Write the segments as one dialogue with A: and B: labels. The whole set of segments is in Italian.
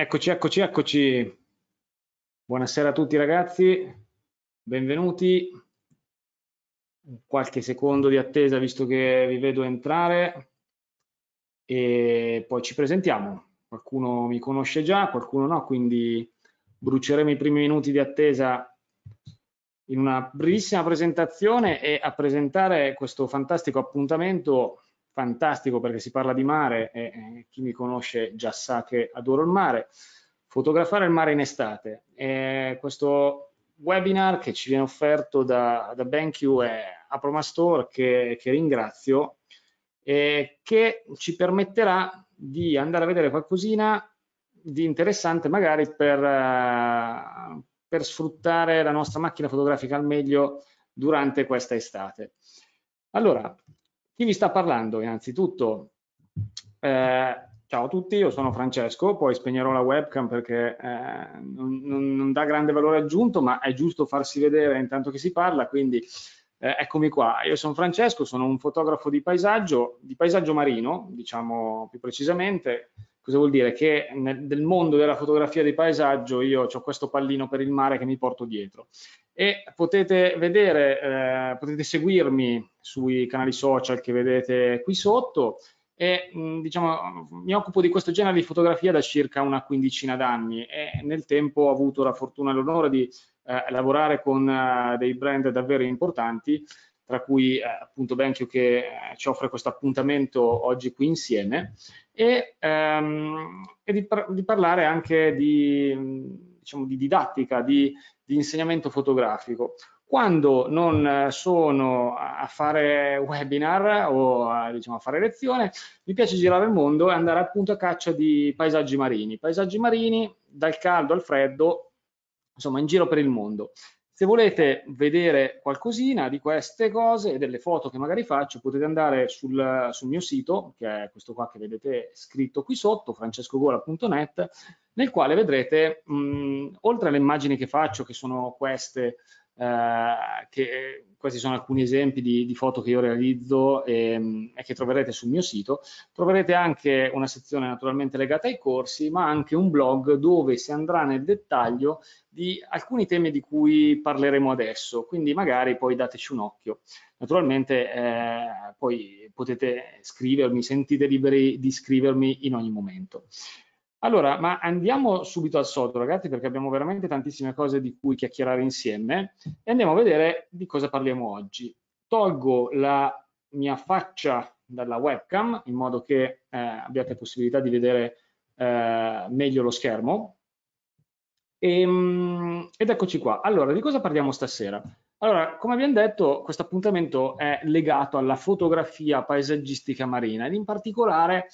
A: Eccoci, eccoci, eccoci. Buonasera a tutti ragazzi, benvenuti. Qualche secondo di attesa visto che vi vedo entrare e poi ci presentiamo. Qualcuno mi conosce già, qualcuno no, quindi bruceremo i primi minuti di attesa in una brevissima presentazione e a presentare questo fantastico appuntamento fantastico perché si parla di mare e, e chi mi conosce già sa che adoro il mare. Fotografare il mare in estate. E questo webinar che ci viene offerto da, da BenQ e Apromastore che, che ringrazio e che ci permetterà di andare a vedere qualcosina di interessante magari per, eh, per sfruttare la nostra macchina fotografica al meglio durante questa estate. Allora, chi vi sta parlando? Innanzitutto, eh, ciao a tutti, io sono Francesco, poi spegnerò la webcam perché eh, non, non, dà grande valore aggiunto, ma è giusto farsi vedere intanto che si parla, quindi eh, eccomi qua. Io sono Francesco, sono un fotografo di paesaggio, di paesaggio marino, diciamo più precisamente, Cosa vuol dire? Che nel, nel, mondo della fotografia di paesaggio io ho questo pallino per il mare che mi porto dietro e potete vedere, eh, potete seguirmi sui canali social che vedete qui sotto e mh, mm, diciamo mi occupo di questo genere di fotografia da circa una quindicina d'anni e nel tempo ho avuto la fortuna e l'onore di eh, lavorare con eh, dei brand davvero importanti tra cui eh, appunto Benchio che eh, ci offre questo appuntamento oggi qui insieme e, ehm, e di, par di, parlare anche di mm, diciamo, di didattica, di, di insegnamento fotografico quando non eh, sono a fare webinar o a, diciamo, a, fare lezione, mi piace girare il mondo e andare appunto a caccia di paesaggi marini. Paesaggi marini dal caldo al freddo, insomma in giro per il mondo. Se volete vedere qualcosina di queste cose e delle foto che magari faccio, potete andare sul, sul mio sito, che è questo qua che vedete scritto qui sotto, francescogola.net, nel quale vedrete, mh, mm, oltre alle immagini che faccio, che sono queste eh, che eh, questi sono alcuni esempi di, di foto che io realizzo e, ehm, e, che troverete sul mio sito. Troverete anche una sezione naturalmente legata ai corsi, ma anche un blog dove si andrà nel dettaglio di alcuni temi di cui parleremo adesso, quindi magari poi dateci un occhio. Naturalmente eh, poi potete scrivermi, sentite liberi di scrivermi in ogni momento. Allora, ma andiamo subito al sodo, ragazzi, perché abbiamo veramente tantissime cose di cui chiacchierare insieme e andiamo a vedere di cosa parliamo oggi. Tolgo la mia faccia dalla webcam in modo che eh, abbiate possibilità di vedere eh, meglio lo schermo. E, ehm, ed eccoci qua. Allora, di cosa parliamo stasera? Allora, come abbiamo detto, questo appuntamento è legato alla fotografia paesaggistica marina ed in particolare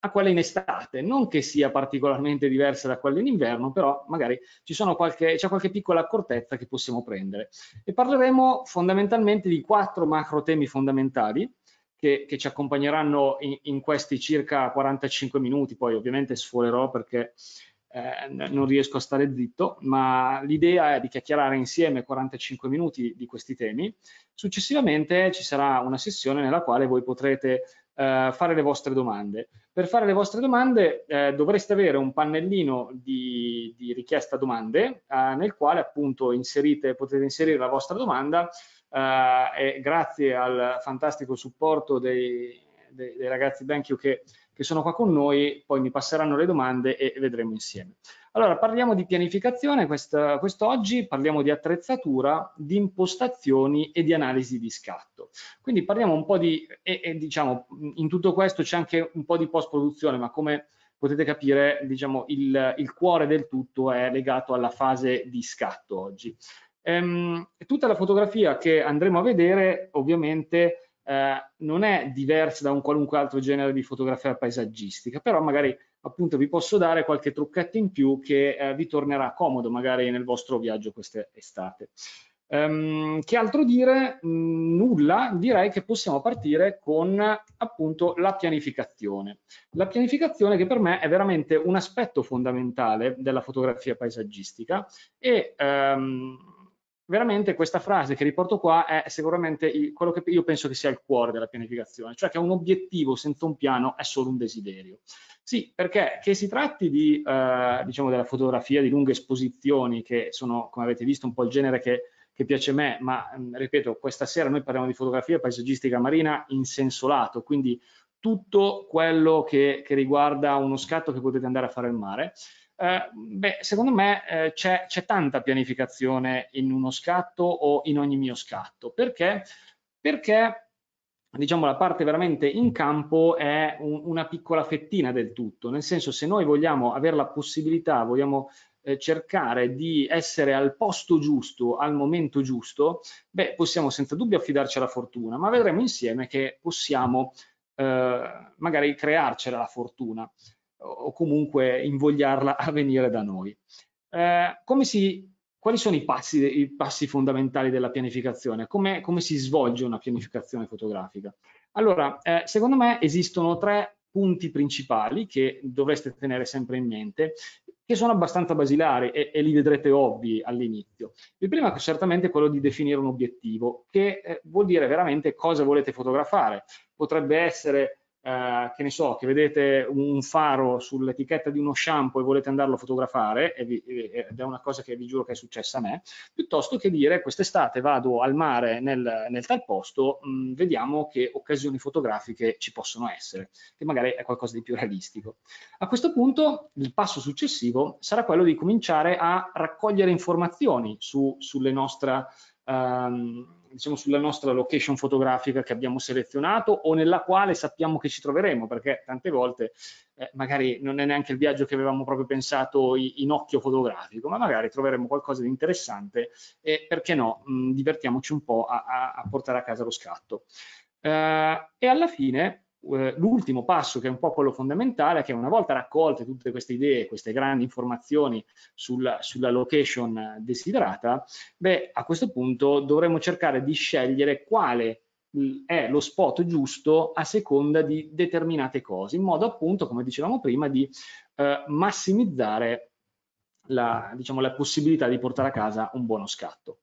A: a quella in estate, non che sia particolarmente diversa da quella in inverno, però magari c'è qualche, qualche piccola accortezza che possiamo prendere. E parleremo fondamentalmente di quattro macro temi fondamentali che, che ci accompagneranno in, in, questi circa 45 minuti, poi ovviamente sfolerò perché eh, non riesco a stare zitto, ma l'idea è di chiacchierare insieme 45 minuti di questi temi. Successivamente ci sarà una sessione nella quale voi potrete eh, fare le vostre domande. Per fare le vostre domande eh, dovreste avere un pannellino di, di richiesta domande eh, nel quale appunto inserite, potete inserire la vostra domanda eh, e grazie al fantastico supporto dei, dei, dei ragazzi BenQ che, che sono qua con noi, poi mi passeranno le domande e vedremo insieme. Allora, parliamo di pianificazione quest, quest'oggi, parliamo di attrezzatura, di impostazioni e di analisi di scatto. Quindi parliamo un po' di, e, e diciamo, in tutto questo c'è anche un po' di post-produzione, ma come potete capire, diciamo, il, il cuore del tutto è legato alla fase di scatto oggi. Ehm, tutta la fotografia che andremo a vedere, ovviamente, eh, non è diversa da un qualunque altro genere di fotografia paesaggistica, però magari appunto vi posso dare qualche trucchetto in più che eh, vi tornerà comodo magari nel vostro viaggio quest'estate. Um, ehm, che altro dire? Mm, nulla, direi che possiamo partire con appunto la pianificazione. La pianificazione che per me è veramente un aspetto fondamentale della fotografia paesaggistica e um, veramente questa frase che riporto qua è sicuramente quello che io penso che sia il cuore della pianificazione, cioè che un obiettivo senza un piano è solo un desiderio. Sì, perché che si tratti di, eh, diciamo della fotografia di lunghe esposizioni, che sono, come avete visto, un po' il genere che, che piace a me, ma mh, mm, ripeto, questa sera noi parliamo di fotografia paesaggistica marina in senso lato, quindi tutto quello che, che riguarda uno scatto che potete andare a fare al mare, eh, beh, secondo me eh, c'è, tanta pianificazione in uno scatto o in ogni mio scatto. Perché? Perché diciamo, la parte veramente in campo è un, una piccola fettina del tutto, nel senso se noi vogliamo avere la possibilità, vogliamo eh, cercare di essere al posto giusto, al momento giusto, beh, possiamo senza dubbio affidarci alla fortuna, ma vedremo insieme che possiamo eh, magari crearcela la fortuna o comunque invogliarla a venire da noi. Eh, si, quali sono i passi, i passi, fondamentali della pianificazione? Come, come, si svolge una pianificazione fotografica? Allora, eh, secondo me esistono tre punti principali che dovreste tenere sempre in mente, che sono abbastanza basilari e, e li vedrete ovvi all'inizio. Il primo è certamente quello di definire un obiettivo, che eh, vuol dire veramente cosa volete fotografare. Potrebbe essere eh, che ne so, che vedete un faro sull'etichetta di uno shampoo e volete andarlo a fotografare, ed è una cosa che vi giuro che è successa a me, piuttosto che dire quest'estate vado al mare nel, nel tal posto, mh, mm, vediamo che occasioni fotografiche ci possono essere, che magari è qualcosa di più realistico. A questo punto il passo successivo sarà quello di cominciare a raccogliere informazioni su, sulle nostre... Um, diciamo, sulla nostra location fotografica che abbiamo selezionato o nella quale sappiamo che ci troveremo, perché tante volte eh, magari non è neanche il viaggio che avevamo proprio pensato in occhio fotografico, ma magari troveremo qualcosa di interessante e perché no, mh, divertiamoci un po' a, a, a portare a casa lo scatto. Uh, e alla fine eh, l'ultimo passo, che è un po' quello fondamentale, è che una volta raccolte tutte queste idee, queste grandi informazioni sulla, sulla location eh, desiderata, beh, a questo punto dovremo cercare di scegliere quale mm, è lo spot giusto a seconda di determinate cose, in modo appunto, come dicevamo prima, di eh, massimizzare la, diciamo, la possibilità di portare a casa un buono scatto.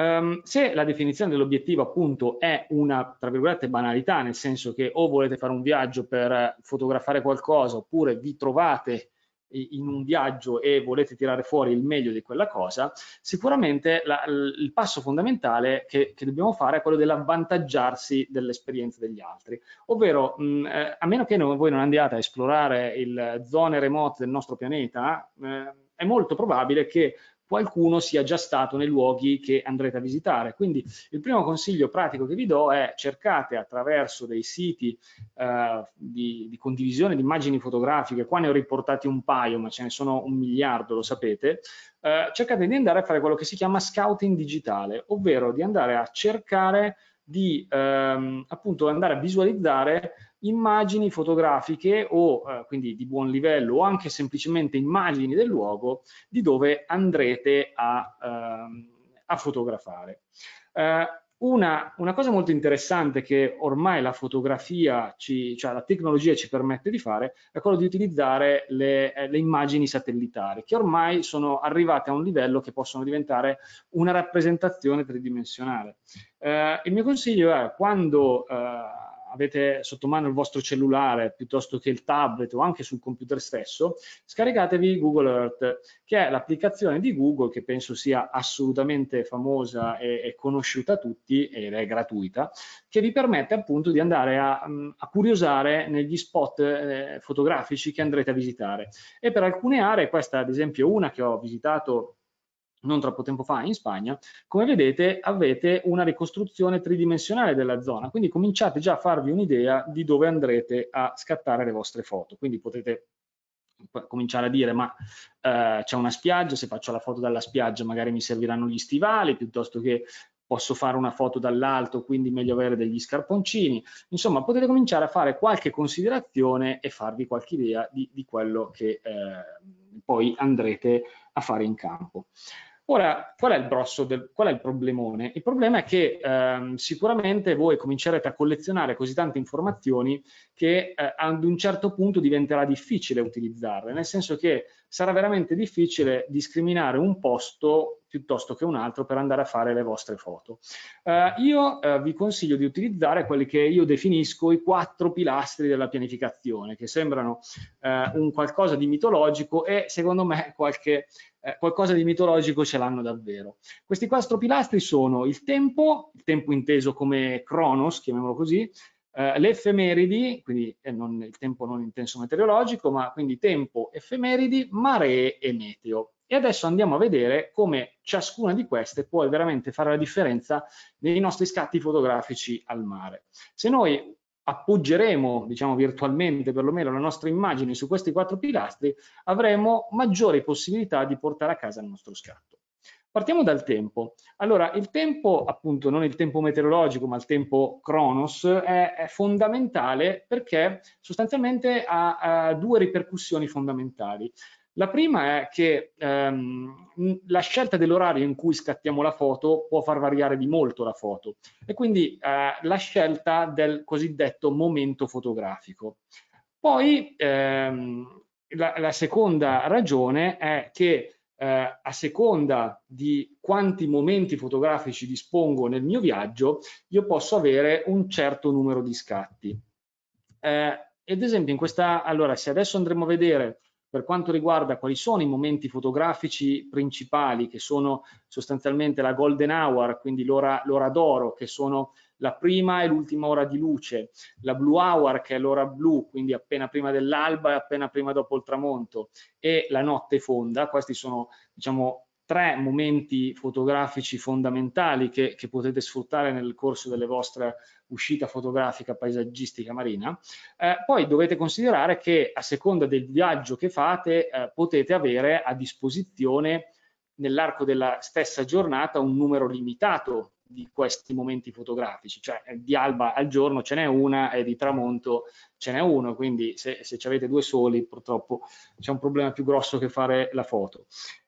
A: Um, se la definizione dell'obiettivo appunto è una, tra virgolette, banalità, nel senso che o volete fare un viaggio per fotografare qualcosa oppure vi trovate in un viaggio e volete tirare fuori il meglio di quella cosa, sicuramente la, il passo fondamentale che, che, dobbiamo fare è quello dell'avvantaggiarsi dell'esperienza degli altri, ovvero mh, eh, a meno che non, voi non andiate a esplorare le zone remote del nostro pianeta, eh, è molto probabile che qualcuno sia già stato nei luoghi che andrete a visitare. Quindi il primo consiglio pratico che vi do è cercate attraverso dei siti eh, di, di, condivisione di immagini fotografiche, qua ne ho riportati un paio, ma ce ne sono un miliardo, lo sapete, eh, cercate di andare a fare quello che si chiama scouting digitale, ovvero di andare a cercare di ehm, appunto andare a visualizzare immagini fotografiche o eh, quindi di buon livello o anche semplicemente immagini del luogo di dove andrete a, ehm, a fotografare. Eh, una, una, cosa molto interessante che ormai la fotografia, ci, cioè la tecnologia ci permette di fare, è quello di utilizzare le, eh, le, immagini satellitari, che ormai sono arrivate a un livello che possono diventare una rappresentazione tridimensionale. Eh, il mio consiglio è quando eh, avete sotto mano il vostro cellulare piuttosto che il tablet o anche sul computer stesso, scaricatevi Google Earth, che è l'applicazione di Google che penso sia assolutamente famosa e, e conosciuta a tutti ed è gratuita, che vi permette appunto di andare a, mm, a curiosare negli spot eh, fotografici che andrete a visitare. E per alcune aree, questa ad esempio è una che ho visitato non troppo tempo fa in Spagna, come vedete avete una ricostruzione tridimensionale della zona, quindi cominciate già a farvi un'idea di dove andrete a scattare le vostre foto, quindi potete cominciare a dire ma eh, c'è una spiaggia, se faccio la foto dalla spiaggia magari mi serviranno gli stivali piuttosto che posso fare una foto dall'alto, quindi meglio avere degli scarponcini. Insomma, potete cominciare a fare qualche considerazione e farvi qualche idea di, di quello che eh, poi andrete a fare in campo. Ora, qual è il grosso, del, qual è il problemone? Il problema è che ehm, sicuramente voi comincerete a collezionare così tante informazioni che eh, ad un certo punto diventerà difficile utilizzarle, nel senso che sarà veramente difficile discriminare un posto piuttosto che un altro per andare a fare le vostre foto. Eh, io eh, vi consiglio di utilizzare quelli che io definisco i quattro pilastri della pianificazione, che sembrano eh, un qualcosa di mitologico e secondo me qualche, eh, qualcosa di mitologico ce l'hanno davvero. Questi quattro pilastri sono il tempo, il tempo inteso come cronos, chiamiamolo così, eh, le effemeridi, quindi eh, non, il tempo non intenso meteorologico, ma quindi tempo, effemeridi, maree e meteo. E adesso andiamo a vedere come ciascuna di queste può veramente fare la differenza nei nostri scatti fotografici al mare. Se noi appoggeremo, diciamo virtualmente perlomeno, la nostra immagine su questi quattro pilastri, avremo maggiori possibilità di portare a casa il nostro scatto. Partiamo dal tempo. Allora, il tempo, appunto, non il tempo meteorologico, ma il tempo Cronos, è, è fondamentale perché sostanzialmente ha, ha, due ripercussioni fondamentali. La prima è che ehm, la scelta dell'orario in cui scattiamo la foto può far variare di molto la foto e quindi eh, la scelta del cosiddetto momento fotografico. Poi ehm, la, la seconda ragione è che eh, a seconda di quanti momenti fotografici dispongo nel mio viaggio, io posso avere un certo numero di scatti. Eh, ad esempio in questa, allora se adesso andremo a vedere per quanto riguarda quali sono i momenti fotografici principali che sono sostanzialmente la golden hour, quindi l'ora d'oro, che sono la prima e l'ultima ora di luce, la blue hour che è l'ora blu, quindi appena prima dell'alba e appena prima dopo il tramonto, e la notte fonda, questi sono diciamo tre momenti fotografici fondamentali che, che, potete sfruttare nel corso delle vostre uscita fotografica paesaggistica marina. Eh, poi dovete considerare che a seconda del viaggio che fate eh, potete avere a disposizione nell'arco della stessa giornata un numero limitato di questi momenti fotografici, cioè eh, di alba al giorno ce n'è una e di tramonto ce n'è uno, quindi se, se ci avete due soli purtroppo c'è un problema più grosso che fare la foto.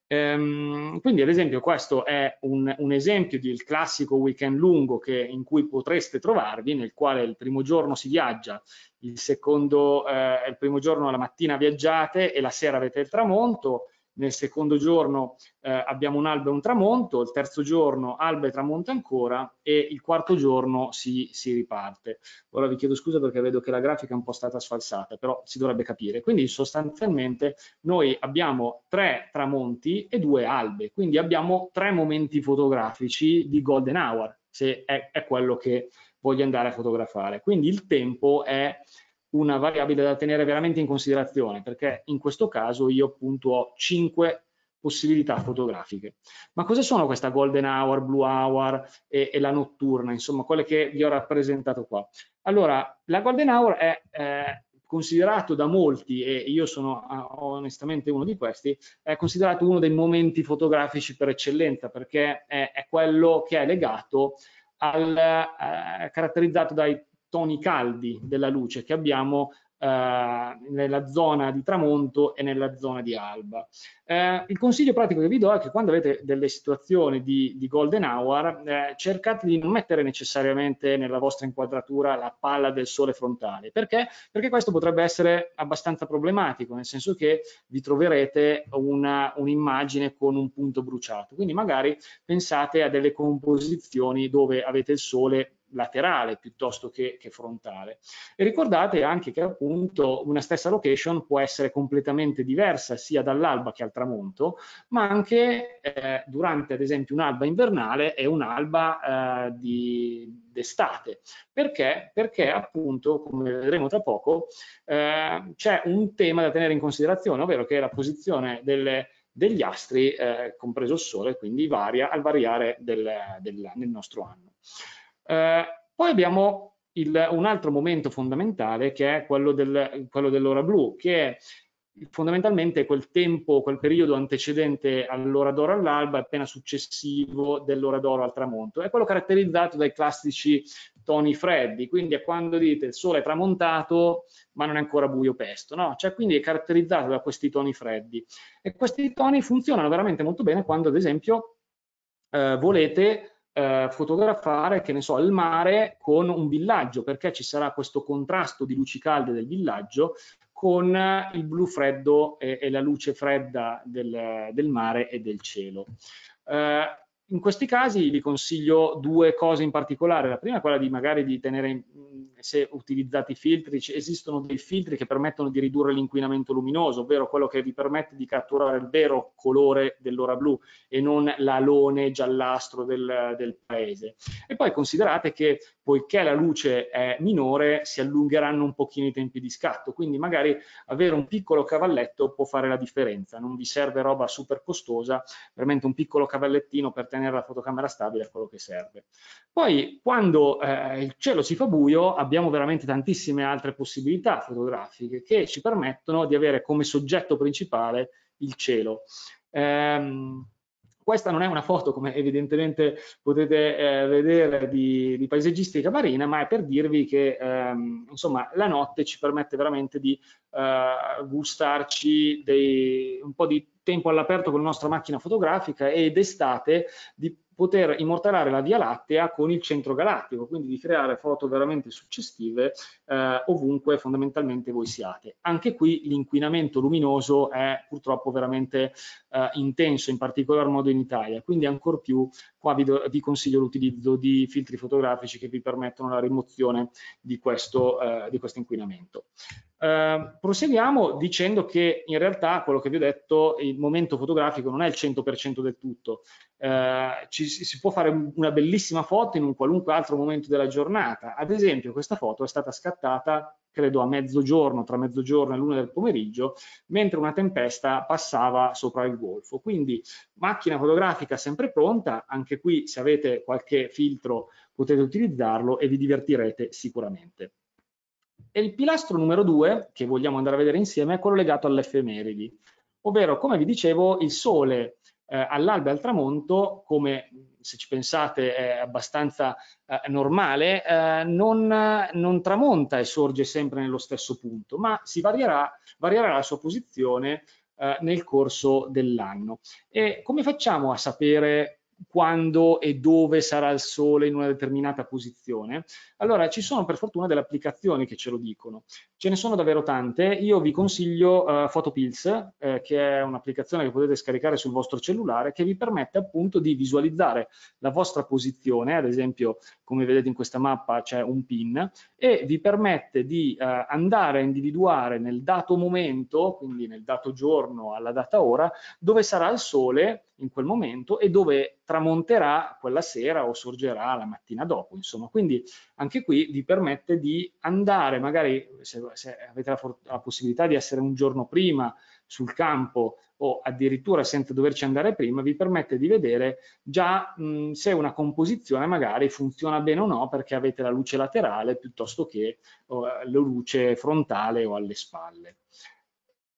A: Ehm, quindi ad esempio questo è un, un esempio del classico weekend lungo che, in cui potreste trovarvi, nel quale il primo giorno si viaggia, il secondo, eh, il primo giorno la mattina viaggiate e la sera avete il tramonto, nel secondo giorno eh, abbiamo un alba e un tramonto, il terzo giorno alba e tramonto ancora e il quarto giorno si, si, riparte. Ora vi chiedo scusa perché vedo che la grafica è un po' stata sfalsata, però si dovrebbe capire. Quindi sostanzialmente noi abbiamo tre tramonti e due albe, quindi abbiamo tre momenti fotografici di golden hour, se è, è quello che voglio andare a fotografare. Quindi il tempo è una variabile da tenere veramente in considerazione, perché in questo caso io appunto ho 5 possibilità fotografiche. Ma cosa sono questa golden hour, blue hour e, e, la notturna, insomma, quelle che vi ho rappresentato qua? Allora, la golden hour è eh, considerato da molti, e io sono ah, onestamente uno di questi, è considerato uno dei momenti fotografici per eccellenza, perché è, è quello che è legato al, eh, caratterizzato dai toni caldi della luce che abbiamo eh, nella zona di tramonto e nella zona di alba. Eh, il consiglio pratico che vi do è che quando avete delle situazioni di, di golden hour eh, cercate di non mettere necessariamente nella vostra inquadratura la palla del sole frontale perché? perché questo potrebbe essere abbastanza problematico nel senso che vi troverete un'immagine un con un punto bruciato quindi magari pensate a delle composizioni dove avete il sole laterale piuttosto che, che, frontale. E ricordate anche che appunto una stessa location può essere completamente diversa sia dall'alba che al tramonto, ma anche eh, durante ad esempio un'alba invernale e un'alba eh, di d'estate. Perché? Perché appunto, come vedremo tra poco, eh, c'è un tema da tenere in considerazione, ovvero che la posizione delle, degli astri, eh, compreso il Sole, quindi varia al variare del, del, nel nostro anno. Eh, poi abbiamo il, un altro momento fondamentale che è quello, del, quello dell'ora blu, che è fondamentalmente quel tempo, quel periodo antecedente all'ora d'oro all'alba, appena successivo dell'ora d'oro al tramonto. È quello caratterizzato dai classici toni freddi, quindi è quando dite il sole è tramontato ma non è ancora buio pesto, no? Cioè quindi è caratterizzato da questi toni freddi e questi toni funzionano veramente molto bene quando ad esempio eh, volete eh, fotografare, che ne so, il mare con un villaggio, perché ci sarà questo contrasto di luci calde del villaggio con eh, il blu freddo e, e la luce fredda del, del mare e del cielo. Eh, in questi casi vi consiglio due cose in particolare. La prima è quella di magari di tenere, mm, se utilizzati i filtri, esistono dei filtri che permettono di ridurre l'inquinamento luminoso, ovvero quello che vi permette di catturare il vero colore dell'ora blu e non l'alone giallastro del, del paese. E poi considerate che poiché la luce è minore si allungheranno un pochino i tempi di scatto, quindi magari avere un piccolo cavalletto può fare la differenza, non vi serve roba super costosa, veramente un piccolo cavallettino per tenere tenere la fotocamera stabile è quello che serve. Poi quando eh, il cielo si fa buio abbiamo veramente tantissime altre possibilità fotografiche che ci permettono di avere come soggetto principale il cielo. Ehm, questa non è una foto, come evidentemente potete eh, vedere, di, di, paesaggistica marina, ma è per dirvi che ehm, insomma, la notte ci permette veramente di eh, gustarci dei, un po' di tempo all'aperto con la nostra macchina fotografica e d'estate di poter immortalare la Via Lattea con il centro galattico, quindi di creare foto veramente suggestive eh, ovunque fondamentalmente voi siate. Anche qui l'inquinamento luminoso è purtroppo veramente eh, intenso, in particolar modo in Italia, quindi ancor più qua vi, do, vi consiglio l'utilizzo di filtri fotografici che vi permettono la rimozione di questo, eh, di questo inquinamento. Ehm, proseguiamo dicendo che in realtà quello che vi ho detto, il momento fotografico non è il 100% del tutto, eh, ci, si può fare una bellissima foto in un qualunque altro momento della giornata, ad esempio questa foto è stata scattata credo a mezzogiorno, tra mezzogiorno e l'una del pomeriggio, mentre una tempesta passava sopra il golfo. Quindi macchina fotografica sempre pronta, anche qui se avete qualche filtro potete utilizzarlo e vi divertirete sicuramente. E il pilastro numero due, che vogliamo andare a vedere insieme, è quello legato all'effemeridi, ovvero, come vi dicevo, il Sole eh, all'alba e al tramonto, come se ci pensate è abbastanza eh, normale, eh, non, non, tramonta e sorge sempre nello stesso punto, ma si varierà, varierà la sua posizione eh, nel corso dell'anno. E come facciamo a sapere quando e dove sarà il sole in una determinata posizione. Allora ci sono per fortuna delle applicazioni che ce lo dicono. Ce ne sono davvero tante. Io vi consiglio uh, Photopills, eh, che è un'applicazione che potete scaricare sul vostro cellulare che vi permette appunto di visualizzare la vostra posizione, ad esempio come vedete in questa mappa c'è un pin e vi permette di uh, andare a individuare nel dato momento, quindi nel dato giorno alla data ora, dove sarà il sole in quel momento e dove tramonterà quella sera o sorgerà la mattina dopo. Insomma, quindi anche qui vi permette di andare, magari se, se avete la, la, possibilità di essere un giorno prima sul campo o addirittura senza doverci andare prima, vi permette di vedere già mh, se una composizione magari funziona bene o no perché avete la luce laterale piuttosto che oh, la luce frontale o alle spalle.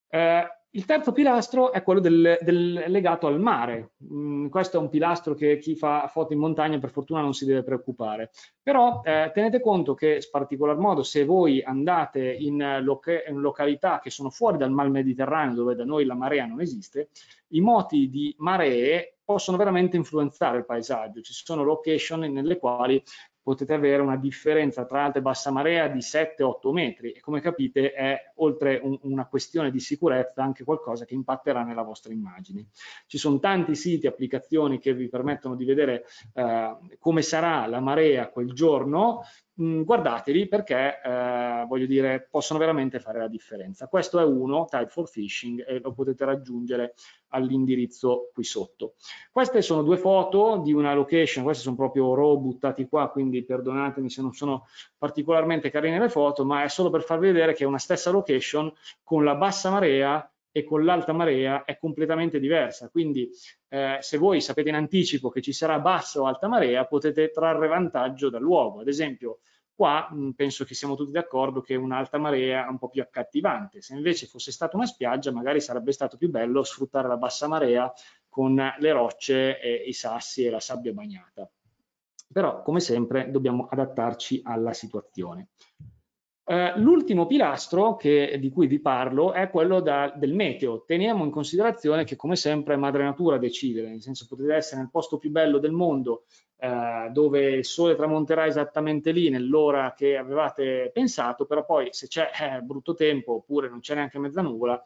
A: Eh, il terzo pilastro è quello del, del, legato al mare. Mm, questo è un pilastro che chi fa foto in montagna per fortuna non si deve preoccupare. Però eh, tenete conto che, in particolar modo, se voi andate in, eh, loca in, località che sono fuori dal mar Mediterraneo, dove da noi la marea non esiste, i moti di maree possono veramente influenzare il paesaggio. Ci sono location nelle quali potete avere una differenza tra alta e bassa marea di 7-8 metri e come capite è oltre un, una questione di sicurezza anche qualcosa che impatterà nella vostra immagine. Ci sono tanti siti, applicazioni che vi permettono di vedere eh, come sarà la marea quel giorno, mh, mm, guardateli perché, eh, voglio dire, possono veramente fare la differenza. Questo è uno, Type for Phishing, e lo potete raggiungere all'indirizzo qui sotto. Queste sono due foto di una location, queste sono proprio raw buttati qua, quindi perdonatemi se non sono particolarmente carine le foto, ma è solo per farvi vedere che è una stessa location con la bassa marea e con l'alta marea è completamente diversa. Quindi eh, se voi sapete in anticipo che ci sarà bassa o alta marea potete trarre vantaggio dal luogo. Ad esempio qua mh, penso che siamo tutti d'accordo che un'alta marea è un po' più accattivante. Se invece fosse stata una spiaggia magari sarebbe stato più bello sfruttare la bassa marea con le rocce, e i sassi e la sabbia bagnata. Però come sempre dobbiamo adattarci alla situazione. Eh, l'ultimo pilastro che, di cui vi parlo è quello da, del meteo. Teniamo in considerazione che come sempre è madre natura a decidere, nel senso potete essere nel posto più bello del mondo eh, dove il sole tramonterà esattamente lì nell'ora che avevate pensato, però poi se c'è eh, brutto tempo oppure non c'è neanche mezza nuvola,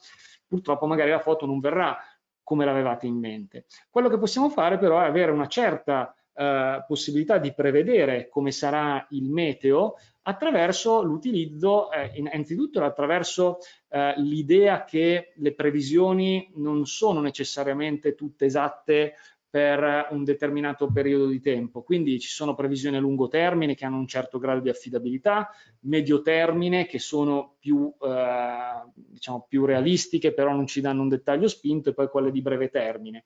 A: purtroppo magari la foto non verrà come l'avevate in mente. Quello che possiamo fare però è avere una certa eh, possibilità di prevedere come sarà il meteo attraverso l'utilizzo, eh, innanzitutto attraverso eh, l'idea che le previsioni non sono necessariamente tutte esatte per un determinato periodo di tempo. Quindi ci sono previsioni a lungo termine che hanno un certo grado di affidabilità, medio termine che sono più, eh, diciamo, più realistiche, però non ci danno un dettaglio spinto, e poi quelle di breve termine.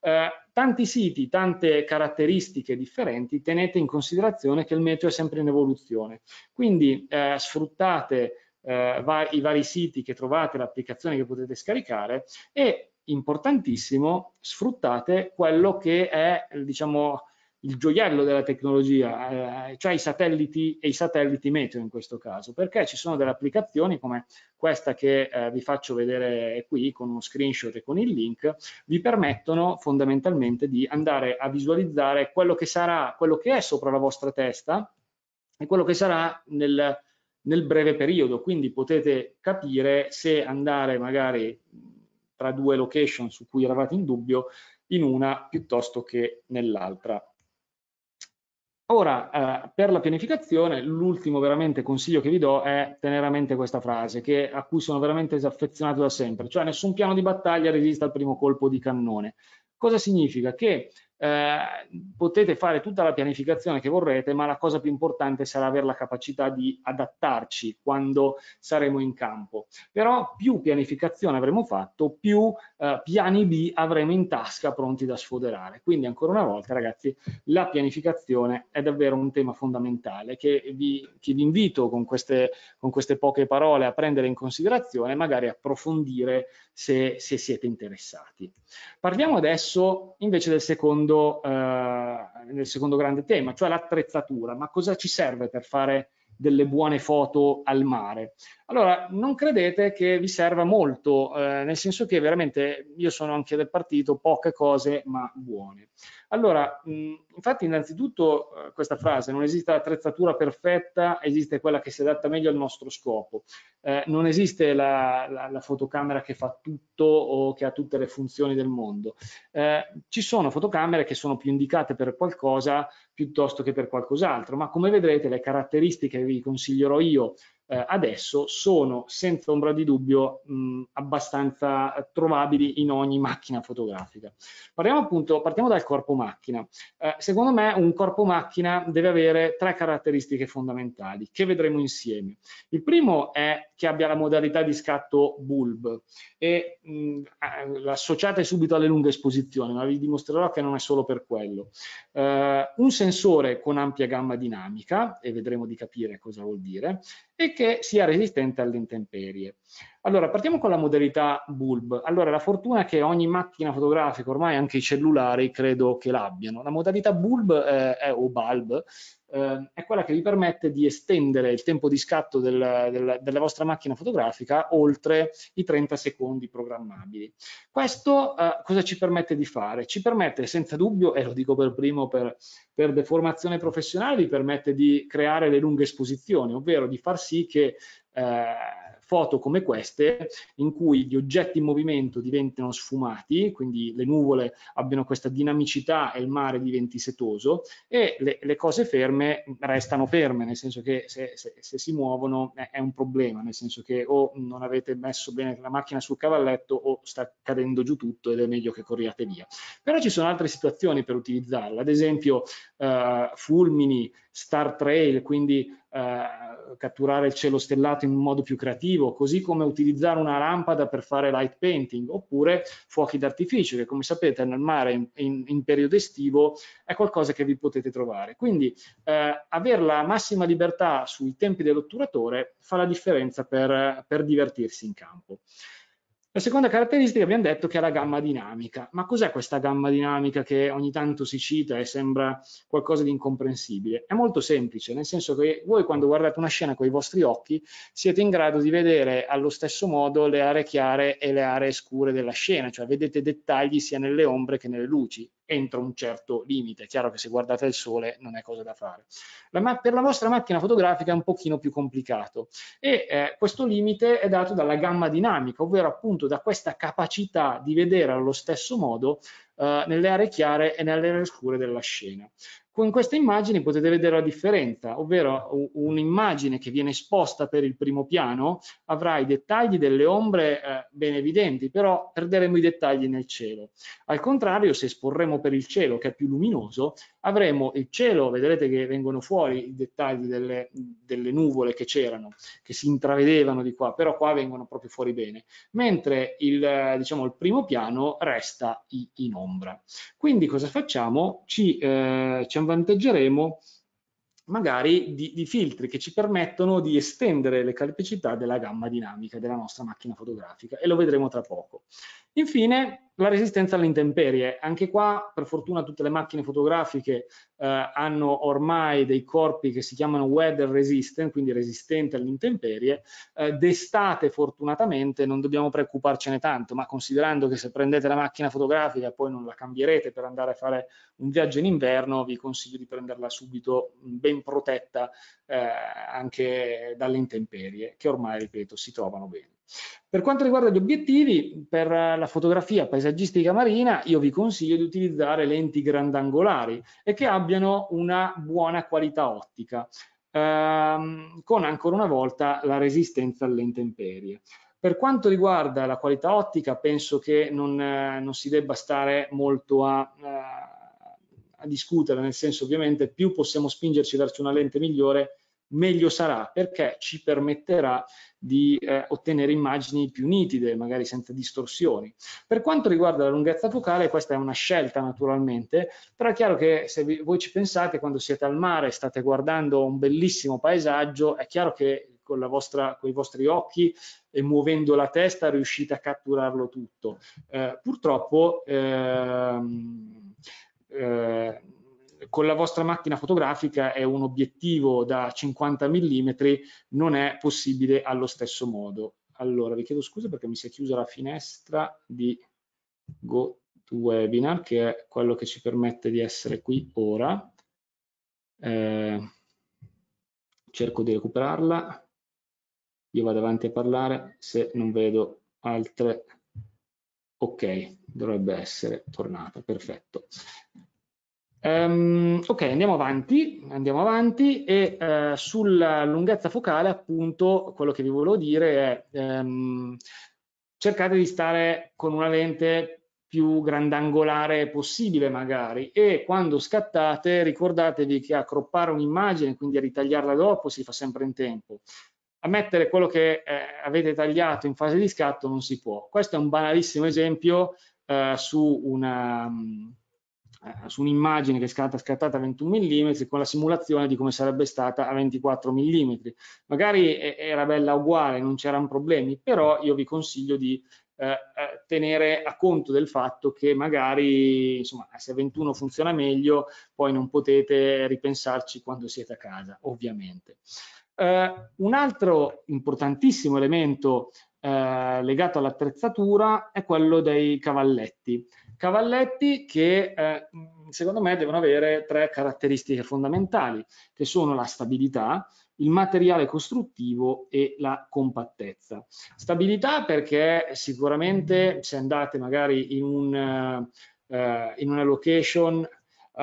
A: Eh, tanti siti, tante caratteristiche differenti, tenete in considerazione che il meteo è sempre in evoluzione. Quindi eh, sfruttate eh, i vari siti che trovate, l'applicazione che potete scaricare e importantissimo, sfruttate quello che è diciamo, il gioiello della tecnologia, eh, cioè i satelliti e i satelliti meteo in questo caso, perché ci sono delle applicazioni come questa che eh, vi faccio vedere qui con uno screenshot e con il link, vi permettono fondamentalmente di andare a visualizzare quello che sarà, quello che è sopra la vostra testa e quello che sarà nel, nel breve periodo, quindi potete capire se andare magari tra due location su cui eravate in dubbio in una piuttosto che nell'altra. Ora, eh, per la pianificazione, l'ultimo veramente consiglio che vi do è tenere a mente questa frase, che, a cui sono veramente affezionato da sempre, cioè nessun piano di battaglia resiste al primo colpo di cannone. Cosa significa? Che eh, potete fare tutta la pianificazione che vorrete, ma la cosa più importante sarà avere la capacità di adattarci quando saremo in campo. Però più pianificazione avremo fatto, più eh, piani B avremo in tasca pronti da sfoderare. Quindi ancora una volta, ragazzi, la pianificazione è davvero un tema fondamentale che vi, che vi invito con queste, con queste poche parole a prendere in considerazione e magari approfondire se, se siete interessati. Parliamo adesso invece del secondo, eh, del secondo grande tema, cioè l'attrezzatura. Ma cosa ci serve per fare delle buone foto al mare. Allora, non credete che vi serva molto, eh, nel senso che veramente io sono anche del partito, poche cose ma buone. Allora, mh, infatti innanzitutto eh, questa frase, non esiste l'attrezzatura perfetta, esiste quella che si adatta meglio al nostro scopo. Eh, non esiste la, la, la, fotocamera che fa tutto o che ha tutte le funzioni del mondo. Eh, ci sono fotocamere che sono più indicate per qualcosa piuttosto che per qualcos'altro, ma come vedrete le caratteristiche che vi consiglierò io eh, adesso sono senza ombra di dubbio mh, abbastanza eh, trovabili in ogni macchina fotografica. Parliamo appunto, partiamo dal corpo macchina. Eh, secondo me un corpo macchina deve avere tre caratteristiche fondamentali che vedremo insieme. Il primo è che abbia la modalità di scatto bulb e l'associate subito alle lunghe esposizioni, ma vi dimostrerò che non è solo per quello. Eh, un sensore con ampia gamma dinamica, e vedremo di capire cosa vuol dire, e che sia resistente alle intemperie. Allora, partiamo con la modalità bulb. Allora, la fortuna è che ogni macchina fotografica, ormai anche i cellulari, credo che l'abbiano. La modalità bulb eh, è, o bulb eh, è quella che vi permette di estendere il tempo di scatto del, del, della vostra macchina fotografica oltre i 30 secondi programmabili. Questo eh, cosa ci permette di fare? Ci permette senza dubbio, e lo dico per primo per, per deformazione professionale, vi permette di creare le lunghe esposizioni, ovvero di far sì che eh, foto come queste in cui gli oggetti in movimento diventano sfumati, quindi le nuvole abbiano questa dinamicità e il mare diventi setoso e le, le cose ferme restano ferme, nel senso che se, se, se si muovono è, eh, è, un problema, nel senso che o non avete messo bene la macchina sul cavalletto o sta cadendo giù tutto ed è meglio che corriate via. Però ci sono altre situazioni per utilizzarla, ad esempio eh, fulmini, star trail, quindi eh, catturare il cielo stellato in un modo più creativo, così come utilizzare una lampada per fare light painting, oppure fuochi d'artificio, che come sapete nel mare in, in, in, periodo estivo è qualcosa che vi potete trovare. Quindi eh, avere la massima libertà sui tempi dell'otturatore fa la differenza per, per divertirsi in campo. La seconda caratteristica abbiamo detto che è la gamma dinamica. Ma cos'è questa gamma dinamica che ogni tanto si cita e sembra qualcosa di incomprensibile? È molto semplice, nel senso che voi quando guardate una scena con i vostri occhi siete in grado di vedere allo stesso modo le aree chiare e le aree scure della scena, cioè vedete dettagli sia nelle ombre che nelle luci entro un certo limite. È chiaro che se guardate il sole non è cosa da fare. La per la vostra macchina fotografica è un pochino più complicato e eh, questo limite è dato dalla gamma dinamica, ovvero appunto da questa capacità di vedere allo stesso modo eh, nelle aree chiare e nelle aree scure della scena. Con queste immagini potete vedere la differenza, ovvero un'immagine che viene esposta per il primo piano avrà i dettagli delle ombre eh, ben evidenti, però perderemo i dettagli nel cielo. Al contrario, se esporremo per il cielo, che è più luminoso, avremo il cielo, vedrete che vengono fuori i dettagli delle, delle nuvole che c'erano, che si intravedevano di qua, però qua vengono proprio fuori bene, mentre il, diciamo, il primo piano resta in ombra. Quindi cosa facciamo? Ci, eh, ci avvantaggeremo magari di, di, filtri che ci permettono di estendere le capacità della gamma dinamica della nostra macchina fotografica e lo vedremo tra poco. Infine la resistenza alle intemperie. Anche qua, per fortuna, tutte le macchine fotografiche eh, hanno ormai dei corpi che si chiamano weather resistant, quindi resistenti alle intemperie. Eh, D'estate, fortunatamente, non dobbiamo preoccuparcene tanto, ma considerando che se prendete la macchina fotografica e poi non la cambierete per andare a fare un viaggio in inverno, vi consiglio di prenderla subito ben protetta eh, anche dalle intemperie, che ormai, ripeto, si trovano bene. Per quanto riguarda gli obiettivi, per la fotografia paesaggistica marina io vi consiglio di utilizzare lenti grandangolari e che abbiano una buona qualità ottica, ehm, con ancora una volta la resistenza alle intemperie. Per quanto riguarda la qualità ottica, penso che non, eh, non si debba stare molto a, eh, a discutere, nel senso ovviamente più possiamo spingerci verso una lente migliore, meglio sarà perché ci permetterà di eh, ottenere immagini più nitide, magari senza distorsioni. Per quanto riguarda la lunghezza focale, questa è una scelta naturalmente, però è chiaro che se vi, voi ci pensate quando siete al mare, state guardando un bellissimo paesaggio, è chiaro che con, vostra, con i vostri occhi e muovendo la testa riuscite a catturarlo tutto. Eh, purtroppo... Ehm, eh, con la vostra macchina fotografica è un obiettivo da 50 mm, non è possibile allo stesso modo. Allora, vi chiedo scusa perché mi si è chiusa la finestra di GoToWebinar, che è quello che ci permette di essere qui ora. Eh, cerco di recuperarla. Io vado avanti a parlare, se non vedo altre... Ok, dovrebbe essere tornata, perfetto. Um, ok, andiamo avanti, andiamo avanti e uh, sulla lunghezza focale appunto quello che vi volevo dire è um, cercate di stare con una lente più grandangolare possibile magari e quando scattate ricordatevi che accroppare un'immagine, quindi a ritagliarla dopo si fa sempre in tempo. A mettere quello che eh, avete tagliato in fase di scatto non si può. Questo è un banalissimo esempio eh, su una... Um, eh, eh, su un'immagine che è scatta, scattata a 21 mm con la simulazione di come sarebbe stata a 24 mm. Magari era bella uguale, non c'erano problemi, però io vi consiglio di eh, eh tenere a conto del fatto che magari insomma, se 21 funziona meglio, poi non potete ripensarci quando siete a casa, ovviamente. Eh, un altro importantissimo elemento eh, legato all'attrezzatura è quello dei cavalletti. Cavalletti che eh, secondo me devono avere tre caratteristiche fondamentali, che sono la stabilità, il materiale costruttivo e la compattezza. Stabilità perché sicuramente se andate magari in, un, eh, in una location, eh,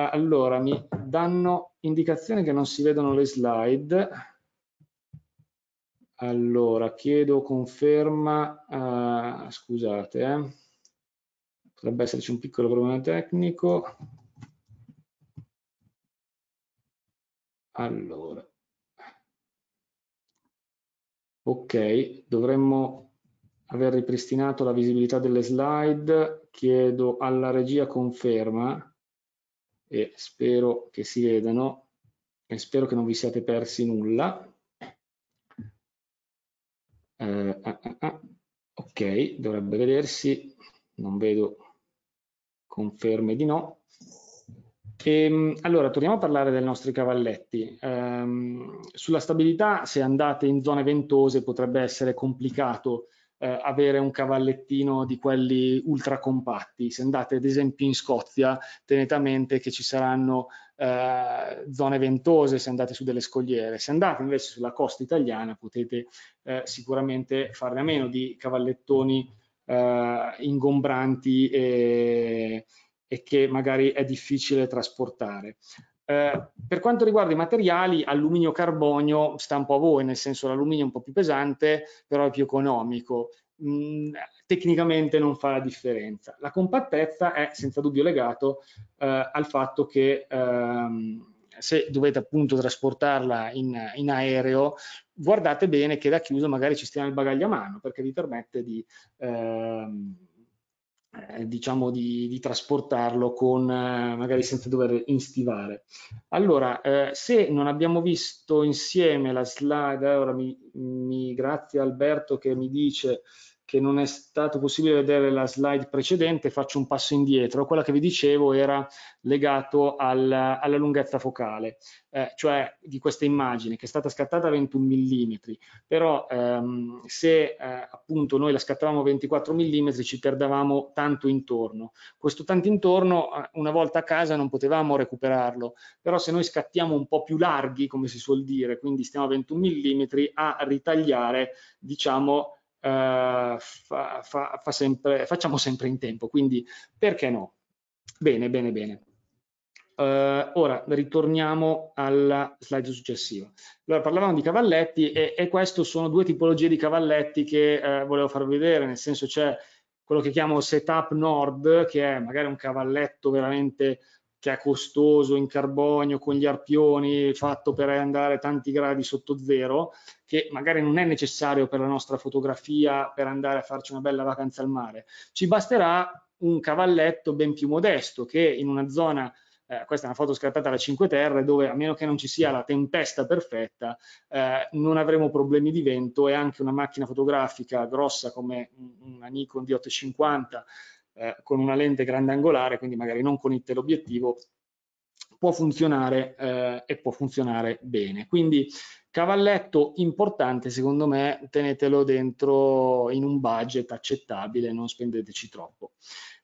A: allora mi danno indicazione che non si vedono le slide, allora, chiedo conferma, uh, scusate, eh. potrebbe esserci un piccolo problema tecnico. Allora, ok, dovremmo aver ripristinato la visibilità delle slide, chiedo alla regia conferma e spero che si vedano e spero che non vi siate persi nulla eh, ah, ah, ah. ok dovrebbe vedersi non vedo conferme di no e, ehm, allora, torniamo a parlare dei nostri cavalletti. Ehm, sulla stabilità, se andate in zone ventose, potrebbe essere complicato eh, avere un cavallettino di quelli ultra compatti. Se andate ad esempio in Scozia, tenete a mente che ci saranno eh, zone ventose se andate su delle scogliere. Se andate invece sulla costa italiana potete eh, sicuramente farne a meno di cavallettoni eh, ingombranti e, e, che magari è difficile trasportare. Eh, per quanto riguarda i materiali, alluminio-carbonio sta un po' a voi, nel senso l'alluminio è un po' più pesante, però è più economico mm, tecnicamente non fa la differenza. La compattezza è senza dubbio legato eh, al fatto che ehm, se dovete appunto trasportarla in, in, aereo, guardate bene che da chiuso magari ci stia il bagaglio a mano perché vi permette di... Ehm, eh, diciamo di, di, trasportarlo con eh, magari senza dover instivare allora eh, se non abbiamo visto insieme la slide eh, ora mi, mi grazie Alberto che mi dice che non è stato possibile vedere la slide precedente, faccio un passo indietro. Quella che vi dicevo era legato alla, alla lunghezza focale, eh, cioè di questa immagine che è stata scattata a 21 mm, però ehm, se eh, appunto noi la scattavamo a 24 mm ci perdavamo tanto intorno. Questo tanto intorno eh, una volta a casa non potevamo recuperarlo, però se noi scattiamo un po' più larghi, come si suol dire, quindi stiamo a 21 mm, a ritagliare diciamo eh, fa, fa, fa sempre, facciamo sempre in tempo, quindi perché no? Bene, bene, bene. Uh, ora ritorniamo alla slide successiva. Allora, parlavamo di cavalletti e, e queste sono due tipologie di cavalletti che eh, volevo farvi vedere, nel senso c'è quello che chiamo setup nord, che è magari un cavalletto veramente che è costoso in carbonio con gli arpioni fatto per andare tanti gradi sotto zero, che magari non è necessario per la nostra fotografia per andare a farci una bella vacanza al mare. Ci basterà un cavalletto ben più modesto che in una zona eh, questa è una foto scattata alla Cinque Terre, dove a meno che non ci sia la tempesta perfetta, eh, non avremo problemi di vento e anche una macchina fotografica grossa come una Nikon D850 eh, con una lente grandangolare, quindi magari non con il teleobiettivo, può funzionare eh, e può funzionare bene. Quindi cavalletto importante, secondo me, tenetelo dentro in un budget accettabile, non spendeteci troppo.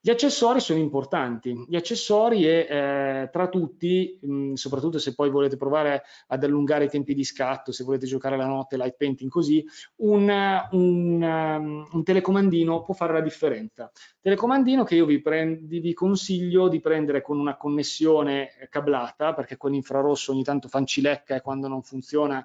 A: Gli accessori sono importanti, gli accessori e eh, tra tutti, mh, soprattutto se poi volete provare ad allungare i tempi di scatto, se volete giocare la notte, light painting così, un, un, um, un telecomandino può fare la differenza. Telecomandino che io vi, prendi, vi consiglio di prendere con una connessione cablata, perché con l'infrarosso ogni tanto fancilecca e quando non funziona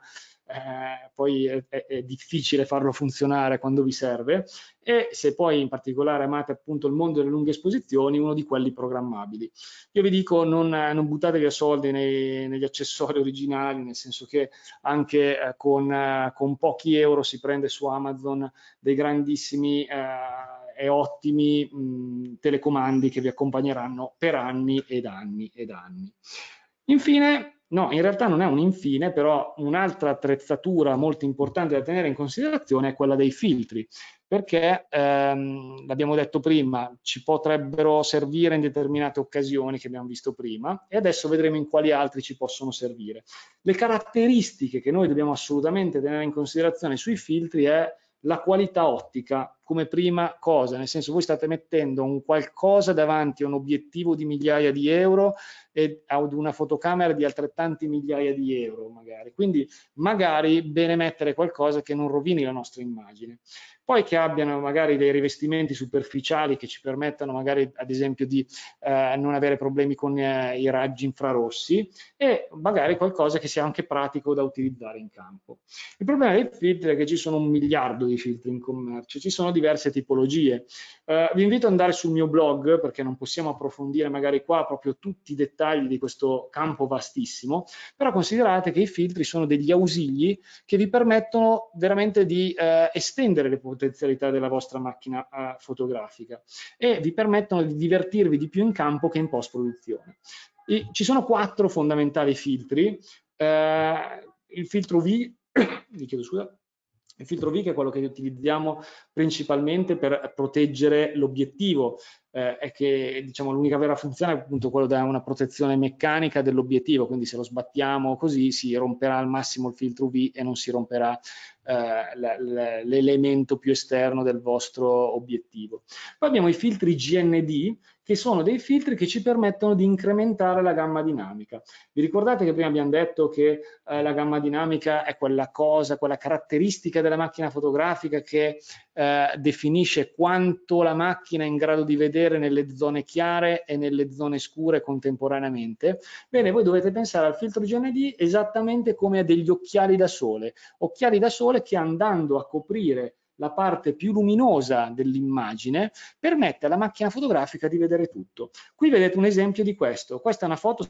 A: eh, poi è, è, difficile farlo funzionare quando vi serve e se poi in particolare amate appunto il mondo delle lunghe esposizioni, uno di quelli programmabili. Io vi dico non, non buttate via soldi nei, negli accessori originali, nel senso che anche eh, con, eh, con, pochi euro si prende su Amazon dei grandissimi eh, e ottimi mh, telecomandi che vi accompagneranno per anni ed anni ed anni. Infine, No, in realtà non è un infine, però un'altra attrezzatura molto importante da tenere in considerazione è quella dei filtri, perché ehm, l'abbiamo detto prima, ci potrebbero servire in determinate occasioni che abbiamo visto prima e adesso vedremo in quali altri ci possono servire. Le caratteristiche che noi dobbiamo assolutamente tenere in considerazione sui filtri è la qualità ottica come prima cosa, nel senso voi state mettendo un qualcosa davanti a un obiettivo di migliaia di euro e ad una fotocamera di altrettanti migliaia di euro magari. Quindi magari bene mettere qualcosa che non rovini la nostra immagine. Poi che abbiano magari dei rivestimenti superficiali che ci permettano magari ad esempio di eh, non avere problemi con eh, i raggi infrarossi e magari qualcosa che sia anche pratico da utilizzare in campo. Il problema dei filtri è che ci sono un miliardo di filtri in commercio, ci sono diverse tipologie. Eh, vi invito ad andare sul mio blog perché non possiamo approfondire magari qua proprio tutti i dettagli dettagli di questo campo vastissimo, però considerate che i filtri sono degli ausili che vi permettono veramente di eh, estendere le potenzialità della vostra macchina eh, fotografica e vi permettono di divertirvi di più in campo che in post-produzione. ci sono quattro fondamentali filtri, eh, il filtro V, vi chiedo scusa, il filtro V che è quello che utilizziamo principalmente per proteggere l'obiettivo, eh, è che diciamo, l'unica vera funzione è appunto quella da una protezione meccanica dell'obiettivo, quindi se lo sbattiamo così si romperà al massimo il filtro V e non si romperà eh, l'elemento più esterno del vostro obiettivo. Poi abbiamo i filtri GND che sono dei filtri che ci permettono di incrementare la gamma dinamica. Vi ricordate che prima abbiamo detto che eh, la gamma dinamica è quella cosa, quella caratteristica della macchina fotografica che eh, definisce quanto la macchina è in grado di vedere nelle zone chiare e nelle zone scure contemporaneamente? Bene, voi dovete pensare al filtro GND esattamente come a degli occhiali da sole, occhiali da sole che andando a coprire la parte più luminosa dell'immagine, permette alla macchina fotografica di vedere tutto. Qui vedete un esempio di questo. Questa è una foto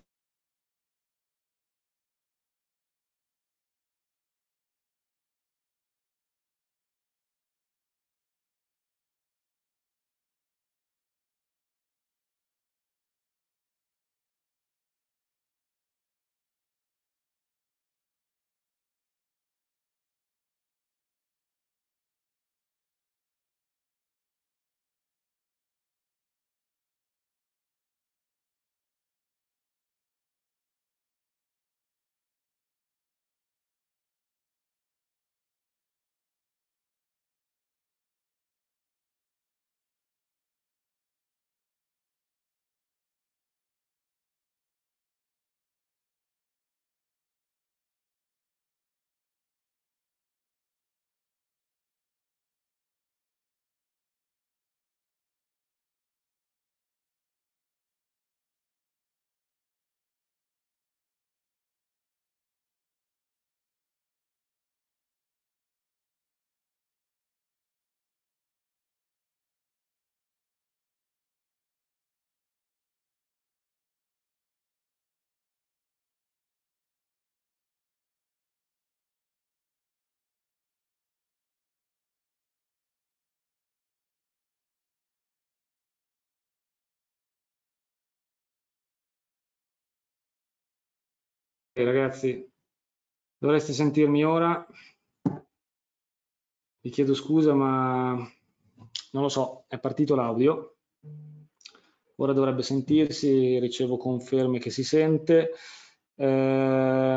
A: ragazzi, dovreste sentirmi ora. Vi chiedo scusa, ma non lo so, è partito l'audio. Ora dovrebbe sentirsi, ricevo conferme che si sente. Eh,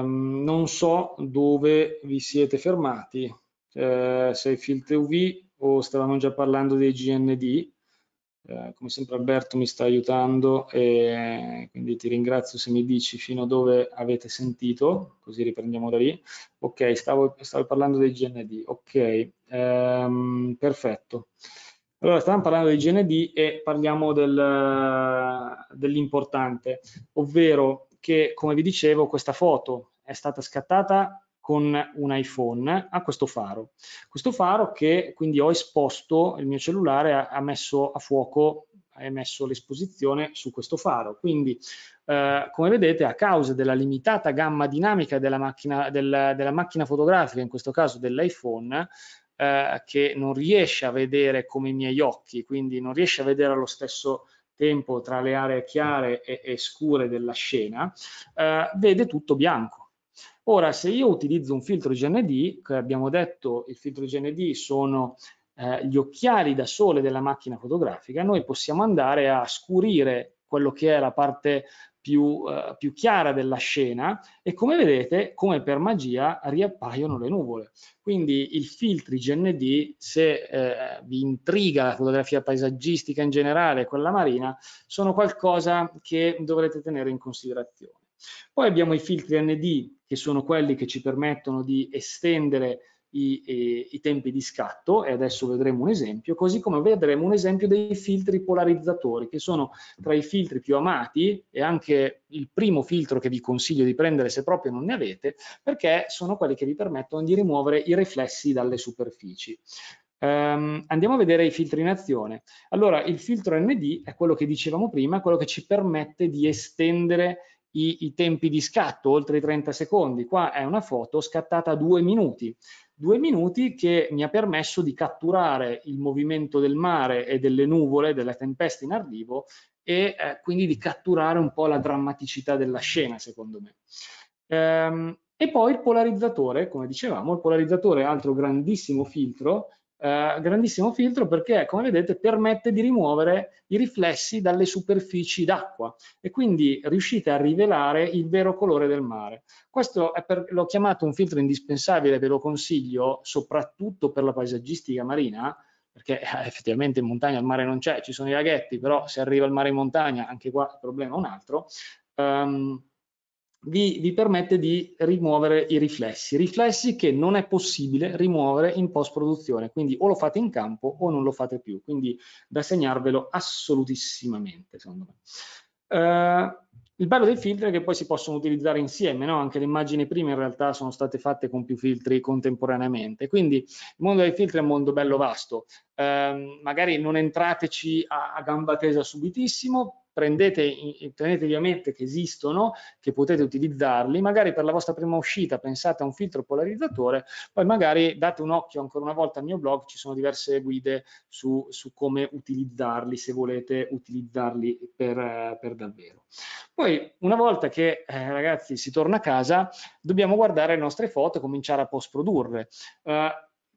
A: non so dove vi siete fermati, eh, se i filtri UV o stavamo già parlando dei GND. Eh, come sempre Alberto mi sta aiutando e quindi ti ringrazio se mi dici fino a dove avete sentito, così riprendiamo da lì. Ok, stavo, stavo parlando dei GND, ok, ehm, perfetto. Allora, stavamo parlando dei GND e parliamo del, dell'importante, ovvero che, come vi dicevo, questa foto è stata scattata con un iPhone a questo faro. Questo faro che quindi ho esposto, il mio cellulare ha messo a fuoco ha emesso l'esposizione su questo faro. Quindi, eh, come vedete, a causa della limitata gamma dinamica della macchina, del, della macchina fotografica, in questo caso dell'iPhone, eh, che non riesce a vedere come i miei occhi, quindi non riesce a vedere allo stesso tempo tra le aree chiare e, e scure della scena, eh, vede tutto bianco Ora, se io utilizzo un filtro GND, come abbiamo detto il filtro GND sono eh, gli occhiali da sole della macchina fotografica, noi possiamo andare a scurire quello che è la parte più, eh, più chiara della scena e come vedete, come per magia, riappaiono le nuvole. Quindi i filtri GND, se eh, vi intriga la fotografia paesaggistica in generale, quella marina, sono qualcosa che dovrete tenere in considerazione. Poi abbiamo i filtri ND che sono quelli che ci permettono di estendere i, i, i tempi di scatto e adesso vedremo un esempio, così come vedremo un esempio dei filtri polarizzatori che sono tra i filtri più amati e anche il primo filtro che vi consiglio di prendere se proprio non ne avete perché sono quelli che vi permettono di rimuovere i riflessi dalle superfici. Um, andiamo a vedere i filtri in azione. Allora, il filtro ND è quello che dicevamo prima, quello che ci permette di estendere i, i tempi di scatto, oltre i 30 secondi. Qua è una foto scattata a due minuti due minuti che mi ha permesso di catturare il movimento del mare e delle nuvole, della tempesta in arrivo e eh, quindi di catturare un po' la drammaticità della scena, secondo me. Ehm, e poi il polarizzatore, come dicevamo, il polarizzatore è altro grandissimo filtro eh, grandissimo filtro perché come vedete permette di rimuovere i riflessi dalle superfici d'acqua e quindi riuscite a rivelare il vero colore del mare. Questo l'ho chiamato un filtro indispensabile, ve lo consiglio soprattutto per la paesaggistica marina perché eh, effettivamente in montagna il mare non c'è, ci sono i laghetti, però se arriva il mare in montagna anche qua il problema è un altro. Um, vi, vi, permette di rimuovere i riflessi, riflessi che non è possibile rimuovere in post produzione, quindi o lo fate in campo o non lo fate più, quindi da segnarvelo assolutissimamente secondo me. Eh, il bello dei filtri è che poi si possono utilizzare insieme, no? anche le immagini prime in realtà sono state fatte con più filtri contemporaneamente, quindi il mondo dei filtri è un mondo bello vasto, eh, magari non entrateci a, a gamba tesa subitissimo, prendete, tenetevi a mente che esistono, che potete utilizzarli, magari per la vostra prima uscita pensate a un filtro polarizzatore, poi magari date un occhio ancora una volta al mio blog, ci sono diverse guide su, su come utilizzarli se volete utilizzarli per, per davvero. Poi una volta che eh, ragazzi si torna a casa dobbiamo guardare le nostre foto e cominciare a post produrre. Uh, eh,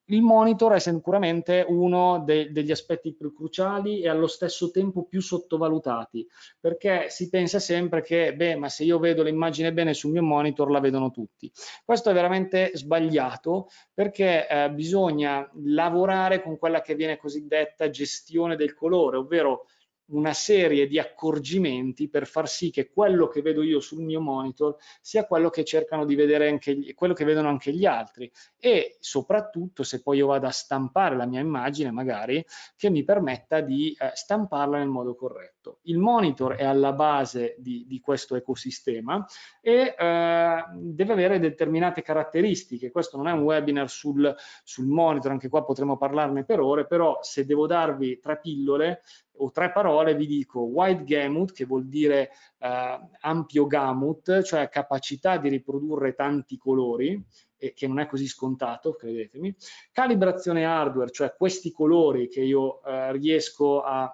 A: il monitor è sicuramente uno de- degli aspetti più cruciali e allo stesso tempo più sottovalutati, perché si pensa sempre che, beh, ma se io vedo l'immagine bene sul mio monitor la vedono tutti. Questo è veramente sbagliato perché eh, bisogna lavorare con quella che viene cosiddetta gestione del colore, ovvero una serie di accorgimenti per far sì che quello che vedo io sul mio monitor sia quello che cercano di vedere anche gli, quello che vedono anche gli altri e soprattutto se poi io vado a stampare la mia immagine magari che mi permetta di eh, stamparla nel modo corretto prodotto. Il monitor è alla base di, di questo ecosistema e eh, deve avere determinate caratteristiche. Questo non è un webinar sul, sul monitor, anche qua potremmo parlarne per ore, però se devo darvi tre pillole o tre parole vi dico wide gamut che vuol dire eh, ampio gamut, cioè capacità di riprodurre tanti colori, e che non è così scontato, credetemi, calibrazione hardware, cioè questi colori che io eh, riesco a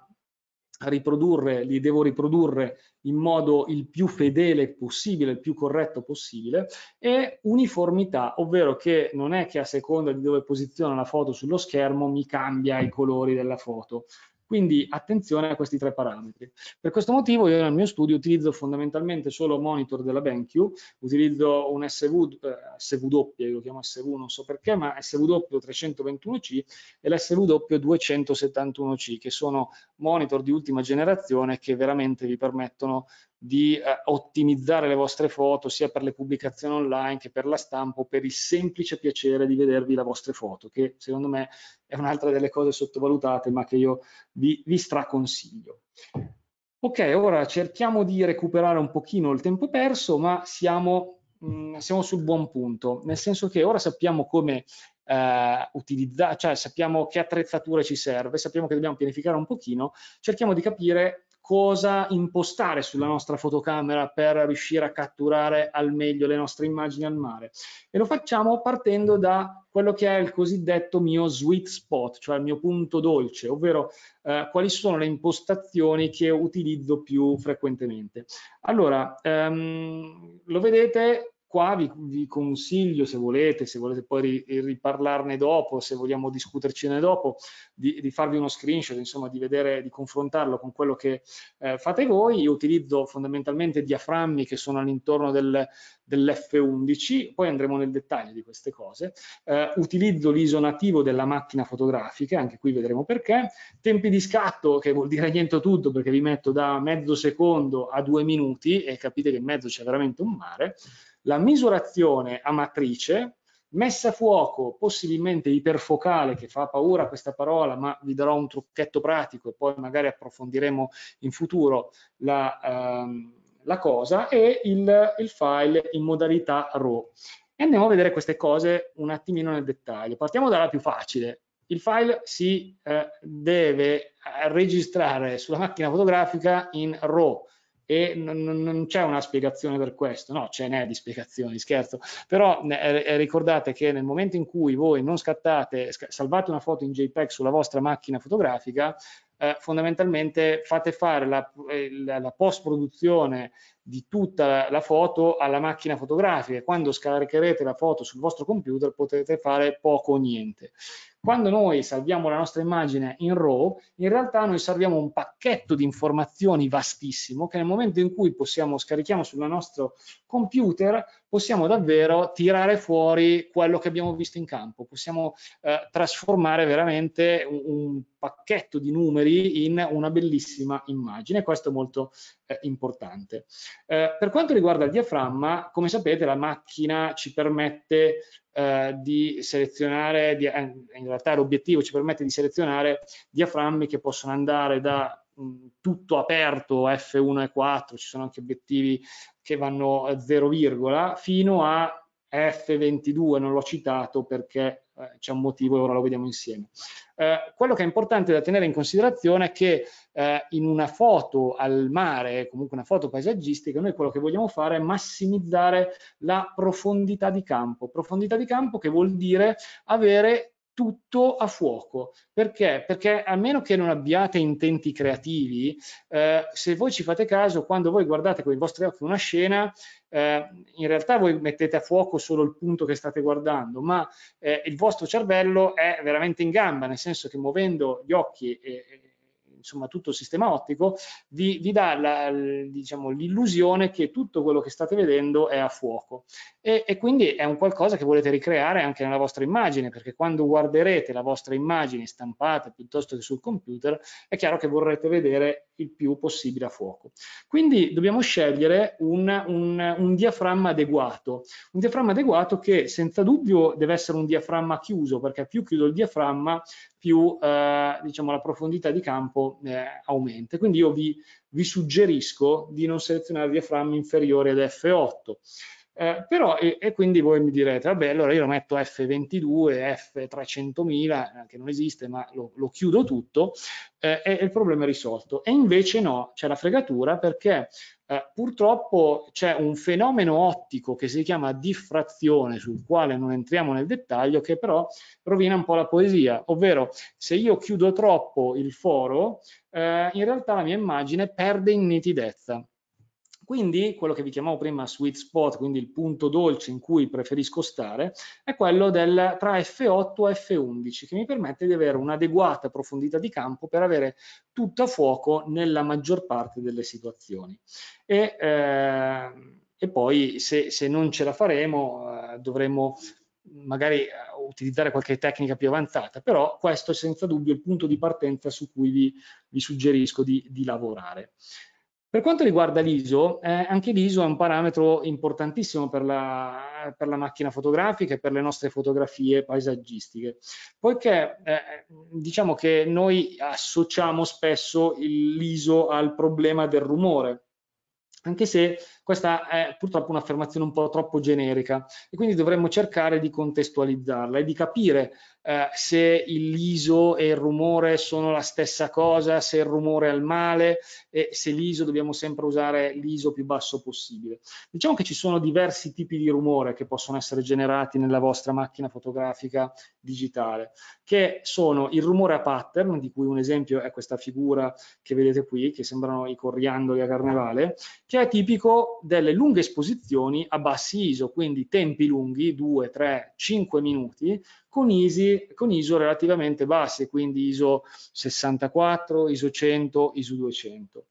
A: riprodurre, li devo riprodurre in modo il più fedele possibile, il più corretto possibile, e uniformità, ovvero che non è che a seconda di dove posiziono la foto sullo schermo mi cambia i colori della foto, quindi attenzione a questi tre parametri. Per questo motivo io nel mio studio utilizzo fondamentalmente solo monitor della BenQ, utilizzo un SV, eh, SVW, io lo chiamo SV non so perché, ma SVW321C e l'SW 271 c che sono monitor di ultima generazione che veramente vi permettono di eh, ottimizzare le vostre foto sia per le pubblicazioni online che per la stampa o per il semplice piacere di vedervi le vostre foto, che secondo me è un'altra delle cose sottovalutate ma che io vi, vi straconsiglio. Ok, ora cerchiamo di recuperare un pochino il tempo perso, ma siamo, mh, mm, siamo sul buon punto, nel senso che ora sappiamo come eh, utilizzare, cioè sappiamo che attrezzature ci serve, sappiamo che dobbiamo pianificare un pochino, cerchiamo di capire cosa impostare sulla nostra fotocamera per riuscire a catturare al meglio le nostre immagini al mare. E lo facciamo partendo da quello che è il cosiddetto mio sweet spot, cioè il mio punto dolce, ovvero eh, quali sono le impostazioni che utilizzo più frequentemente. Allora, ehm, lo vedete, qua vi, vi, consiglio, se volete, se volete poi riparlarne dopo, se vogliamo discutercene dopo, di, di farvi uno screenshot, insomma, di vedere, di confrontarlo con quello che eh, fate voi. Io utilizzo fondamentalmente diaframmi che sono all'intorno del, dell'F11, poi andremo nel dettaglio di queste cose. Eh, utilizzo l'ISO nativo della macchina fotografica, anche qui vedremo perché. Tempi di scatto, che vuol dire niente o tutto, perché vi metto da mezzo secondo a due minuti e capite che in mezzo c'è veramente un mare la misurazione a matrice messa a fuoco possibilmente iperfocale che fa paura questa parola ma vi darò un trucchetto pratico e poi magari approfondiremo in futuro la, ehm, la cosa e il, il, file in modalità RAW e andiamo a vedere queste cose un attimino nel dettaglio partiamo dalla più facile il file si eh, deve registrare sulla macchina fotografica in RAW e non, non c'è una spiegazione per questo, no, ce n'è di spiegazioni, scherzo, però eh, eh, eh ricordate che nel momento in cui voi non scattate, salvate una foto in JPEG sulla vostra macchina fotografica, eh, fondamentalmente fate fare la, eh, la, la post produzione di tutta la, la foto alla macchina fotografica. e Quando scaricherete la foto sul vostro computer potete fare poco o niente. Quando noi salviamo la nostra immagine in RAW, in realtà noi salviamo un pacchetto di informazioni vastissimo che nel momento in cui possiamo, scarichiamo sul nostro computer, possiamo davvero tirare fuori quello che abbiamo visto in campo, possiamo eh, trasformare veramente un, un, pacchetto di numeri in una bellissima immagine, questo è molto eh, importante. Eh, per quanto riguarda il diaframma, come sapete la macchina ci permette eh, di selezionare, di, eh, in realtà l'obiettivo ci permette di selezionare diaframmi che possono andare da Mm, tutto aperto, F1 e 4, ci sono anche obiettivi che vanno a 0, fino a F22, non l'ho citato perché eh, c'è un motivo e ora lo vediamo insieme. Eh, quello che è importante da tenere in considerazione è che eh, in una foto al mare, comunque una foto paesaggistica, noi quello che vogliamo fare è massimizzare la profondità di campo. Profondità di campo che vuol dire avere tutto a fuoco. Perché? Perché a meno che non abbiate intenti creativi, eh, se voi ci fate caso, quando voi guardate con i vostri occhi una scena, eh, in realtà voi mettete a fuoco solo il punto che state guardando, ma eh, il vostro cervello è veramente in gamba, nel senso che muovendo gli occhi e, e insomma tutto il sistema ottico, vi, vi dà la, diciamo, l'illusione che tutto quello che state vedendo è a fuoco e, e quindi è un qualcosa che volete ricreare anche nella vostra immagine, perché quando guarderete la vostra immagine stampata piuttosto che sul computer, è chiaro che vorrete vedere il più possibile a fuoco. Quindi dobbiamo scegliere un, un, un diaframma adeguato, un diaframma adeguato che senza dubbio deve essere un diaframma chiuso, perché più chiudo il diaframma, più eh, diciamo, la profondità di campo eh, aumenta. Quindi io vi, vi, suggerisco di non selezionare diaframmi inferiori ad F8. Eh, però, e, e, quindi voi mi direte, vabbè, allora io lo metto F22, F300.000, eh, che non esiste, ma lo, lo chiudo tutto eh, e, e, il problema è risolto. E invece no, c'è la fregatura perché eh, purtroppo c'è un fenomeno ottico che si chiama diffrazione, sul quale non entriamo nel dettaglio, che però rovina un po' la poesia, ovvero se io chiudo troppo il foro, eh, in realtà la mia immagine perde in nitidezza quindi quello che vi chiamavo prima sweet spot, quindi il punto dolce in cui preferisco stare, è quello del, tra F8 e F11, che mi permette di avere un'adeguata profondità di campo per avere tutto a fuoco nella maggior parte delle situazioni. E, eh, e poi se, se, non ce la faremo eh, dovremo magari eh, utilizzare qualche tecnica più avanzata, però questo è senza dubbio il punto di partenza su cui vi, vi suggerisco di, di lavorare. Per quanto riguarda l'ISO, eh, anche l'ISO è un parametro importantissimo per la, per la, macchina fotografica e per le nostre fotografie paesaggistiche, poiché eh, diciamo che noi associamo spesso l'ISO al problema del rumore, anche se questa è purtroppo un'affermazione un po' troppo generica e quindi dovremmo cercare di contestualizzarla e di capire eh, se l'ISO e il rumore sono la stessa cosa, se il rumore è il male e se l'ISO dobbiamo sempre usare l'ISO più basso possibile. Diciamo che ci sono diversi tipi di rumore che possono essere generati nella vostra macchina fotografica digitale, che sono il rumore a pattern, di cui un esempio è questa figura che vedete qui, che sembrano i coriandoli a carnevale, che è tipico delle lunghe esposizioni a bassi ISO, quindi tempi lunghi, 2, 3, 5 minuti, con, ISI, con ISO relativamente basse, quindi ISO 64, ISO 100, ISO 200.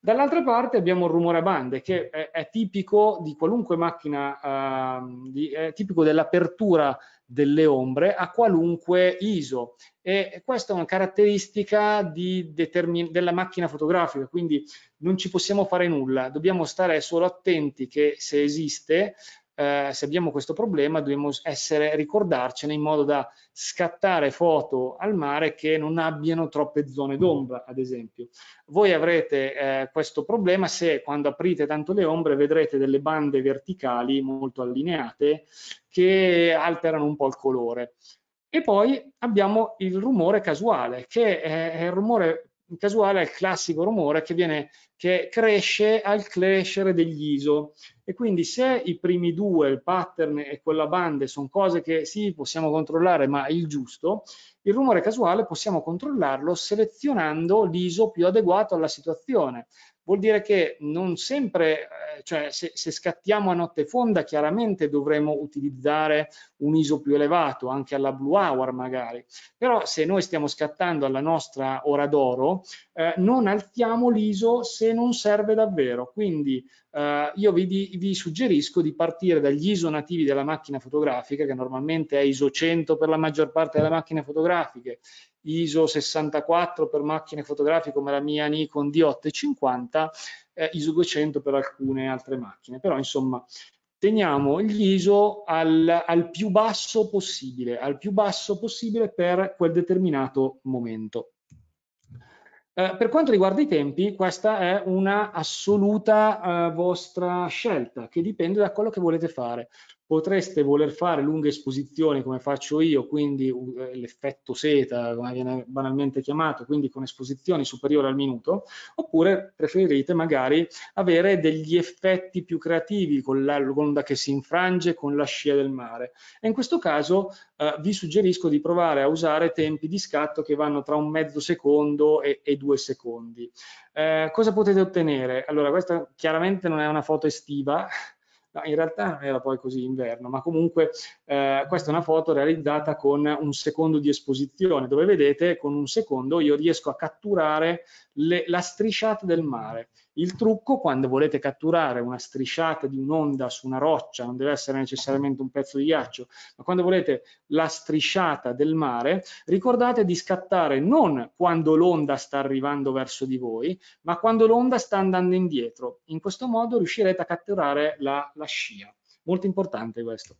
A: Dall'altra parte abbiamo il rumore a bande che è, è tipico di qualunque macchina, eh, di, è tipico dell'apertura delle ombre a qualunque ISO e questa è una caratteristica della macchina fotografica quindi non ci possiamo fare nulla dobbiamo stare solo attenti che se esiste eh, se abbiamo questo problema dobbiamo essere, ricordarcene in modo da scattare foto al mare che non abbiano troppe zone mm. d'ombra, ad esempio. Voi avrete eh, questo problema se quando aprite tanto le ombre vedrete delle bande verticali molto allineate che alterano un po' il colore. E poi abbiamo il rumore casuale, che è il rumore casuale è il classico rumore che, viene, che cresce al crescere degli ISO e quindi se i primi due, il pattern e quella bande, sono cose che sì possiamo controllare ma il giusto, il rumore casuale possiamo controllarlo selezionando l'ISO più adeguato alla situazione vuol dire che non sempre, eh, cioè se, se scattiamo a notte fonda, chiaramente dovremo utilizzare un ISO più elevato, anche alla blue hour magari, però se noi stiamo scattando alla nostra ora d'oro, eh, non alziamo l'ISO se non serve davvero, quindi eh, io vi, di, vi, suggerisco di partire dagli ISO nativi della macchina fotografica, che normalmente è ISO 100 per la maggior parte delle macchine fotografiche, ISO 64 per macchine fotografiche come la mia Nikon D850, eh, ISO 200 per alcune altre macchine, però insomma teniamo gli ISO al, al più basso possibile, al più basso possibile per quel determinato momento. Eh, per quanto riguarda i tempi, questa è una assoluta eh, vostra scelta che dipende da quello che volete fare potreste voler fare lunghe esposizioni come faccio io, quindi eh, l'effetto seta, come viene banalmente chiamato, quindi con esposizioni superiori al minuto, oppure preferite magari avere degli effetti più creativi con l'onda che si infrange, con la scia del mare. E in questo caso eh, vi suggerisco di provare a usare tempi di scatto che vanno tra un mezzo secondo e, e due secondi. Eh, cosa potete ottenere? Allora, questa chiaramente non è una foto estiva, in realtà non era poi così inverno, ma comunque eh, questa è una foto realizzata con un secondo di esposizione, dove vedete con un secondo io riesco a catturare le, la strisciata del mare. Il trucco quando volete catturare una strisciata di un'onda su una roccia, non deve essere necessariamente un pezzo di ghiaccio, ma quando volete la strisciata del mare, ricordate di scattare non quando l'onda sta arrivando verso di voi, ma quando l'onda sta andando indietro. In questo modo riuscirete a catturare la, la scia. Molto importante questo.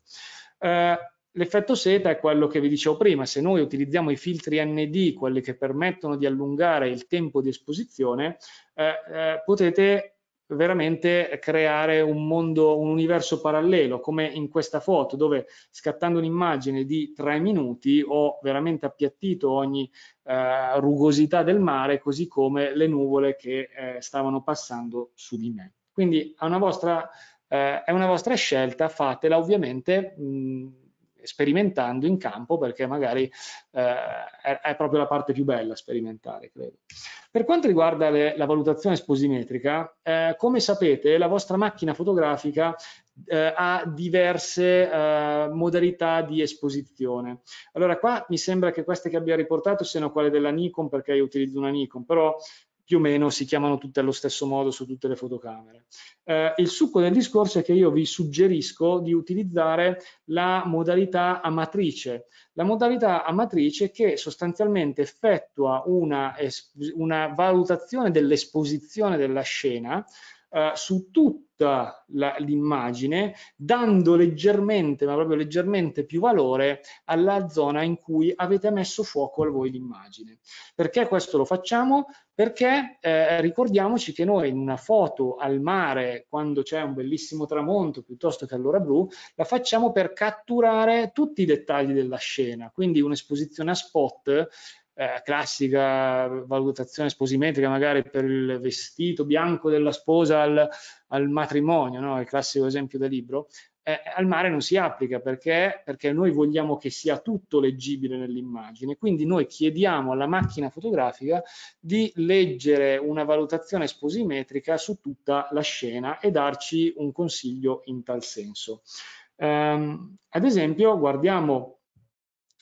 A: Eh, L'effetto seta è quello che vi dicevo prima, se noi utilizziamo i filtri ND, quelli che permettono di allungare il tempo di esposizione, eh, eh, potete veramente creare un mondo, un universo parallelo, come in questa foto, dove scattando un'immagine di tre minuti ho veramente appiattito ogni eh, rugosità del mare, così come le nuvole che eh, stavano passando su di me. Quindi è una vostra, eh, è una vostra scelta, fatela ovviamente. Mh, mm, sperimentando in campo perché magari eh, è, è, proprio la parte più bella sperimentare, credo. Per quanto riguarda le, la valutazione sposimetrica, eh, come sapete la vostra macchina fotografica eh, ha diverse eh, modalità di esposizione. Allora qua mi sembra che queste che abbia riportato siano quelle della Nikon perché io utilizzo una Nikon, però più o meno si chiamano tutte allo stesso modo su tutte le fotocamere. Eh, il succo del discorso è che io vi suggerisco di utilizzare la modalità a matrice, la modalità a matrice che sostanzialmente effettua una, una valutazione dell'esposizione della scena eh, su tutta l'immagine, dando leggermente, ma proprio leggermente più valore alla zona in cui avete messo fuoco al voi l'immagine. Perché questo lo facciamo? Perché eh, ricordiamoci che noi in una foto al mare, quando c'è un bellissimo tramonto piuttosto che all'ora blu, la facciamo per catturare tutti i dettagli della scena, quindi un'esposizione a spot eh, classica valutazione sposimetrica magari per il vestito bianco della sposa al, al matrimonio, no? il classico esempio da libro, eh, al mare non si applica perché, perché noi vogliamo che sia tutto leggibile nell'immagine, quindi noi chiediamo alla macchina fotografica di leggere una valutazione sposimetrica su tutta la scena e darci un consiglio in tal senso. Um, ad esempio guardiamo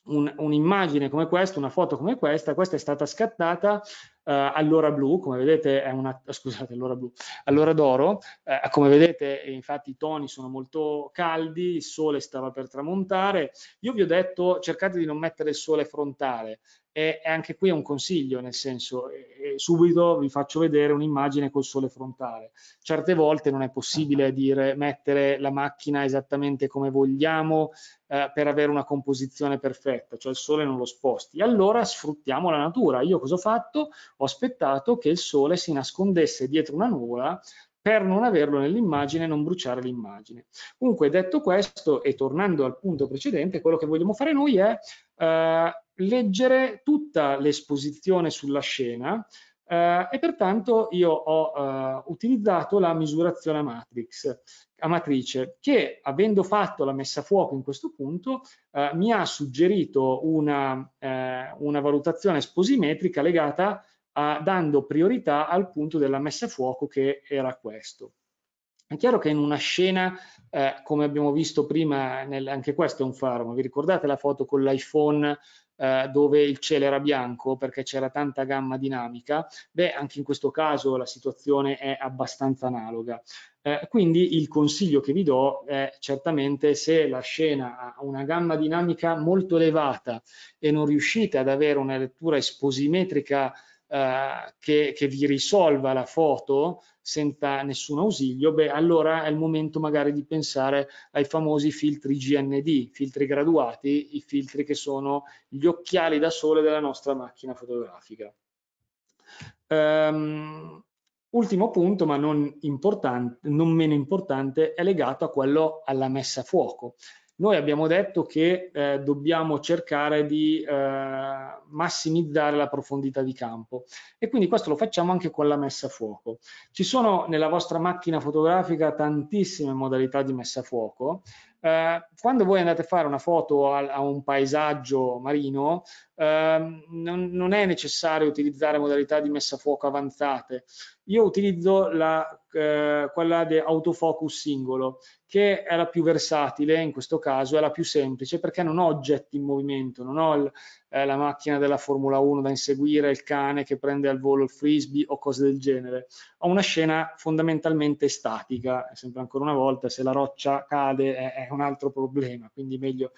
A: un'immagine un come questa, una foto come questa, questa è stata scattata eh, all'ora blu, come vedete è una, scusate, all'ora blu, all'ora d'oro, eh, come vedete infatti i toni sono molto caldi, il sole stava per tramontare, io vi ho detto cercate di non mettere il sole frontale, e anche qui è un consiglio, nel senso subito vi faccio vedere un'immagine col sole frontale. Certe volte non è possibile dire mettere la macchina esattamente come vogliamo eh, per avere una composizione perfetta, cioè il sole non lo sposti. Allora sfruttiamo la natura. Io cosa ho fatto? Ho aspettato che il sole si nascondesse dietro una nuvola per non averlo nell'immagine e non bruciare l'immagine. Comunque, detto questo, e tornando al punto precedente, quello che vogliamo fare noi è eh, leggere tutta l'esposizione sulla scena eh, e pertanto io ho eh, utilizzato la misurazione a, matrix, a matrice che avendo fatto la messa a fuoco in questo punto eh, mi ha suggerito una, eh, una valutazione esposimetrica legata a, dando priorità al punto della messa a fuoco che era questo. È chiaro che in una scena, eh, come abbiamo visto prima, nel, anche questo è un faro, ma vi ricordate la foto con l'iPhone eh, dove il cielo era bianco perché c'era tanta gamma dinamica, beh anche in questo caso la situazione è abbastanza analoga. Eh, quindi il consiglio che vi do è certamente se la scena ha una gamma dinamica molto elevata e non riuscite ad avere una lettura esposimetrica eh, che, che, vi risolva la foto senza nessun ausilio, beh, allora è il momento magari di pensare ai famosi filtri GND, filtri graduati, i filtri che sono gli occhiali da sole della nostra macchina fotografica. Um, ultimo punto, ma non, non meno importante, è legato a quello alla messa a fuoco. Noi abbiamo detto che eh, dobbiamo cercare di eh, massimizzare la profondità di campo e quindi questo lo facciamo anche con la messa a fuoco. Ci sono nella vostra macchina fotografica tantissime modalità di messa a fuoco, eh, quando voi andate a fare una foto a, a un paesaggio marino, eh, non, non, è necessario utilizzare modalità di messa a fuoco avanzate. Io utilizzo la, eh, quella di autofocus singolo, che è la più versatile in questo caso, è la più semplice perché non ho oggetti in movimento, non ho il, eh, la macchina della Formula 1 da inseguire, il cane che prende al volo il frisbee o cose del genere. Ho una scena fondamentalmente statica, sempre ancora una volta, se la roccia cade è, è un altro problema, quindi meglio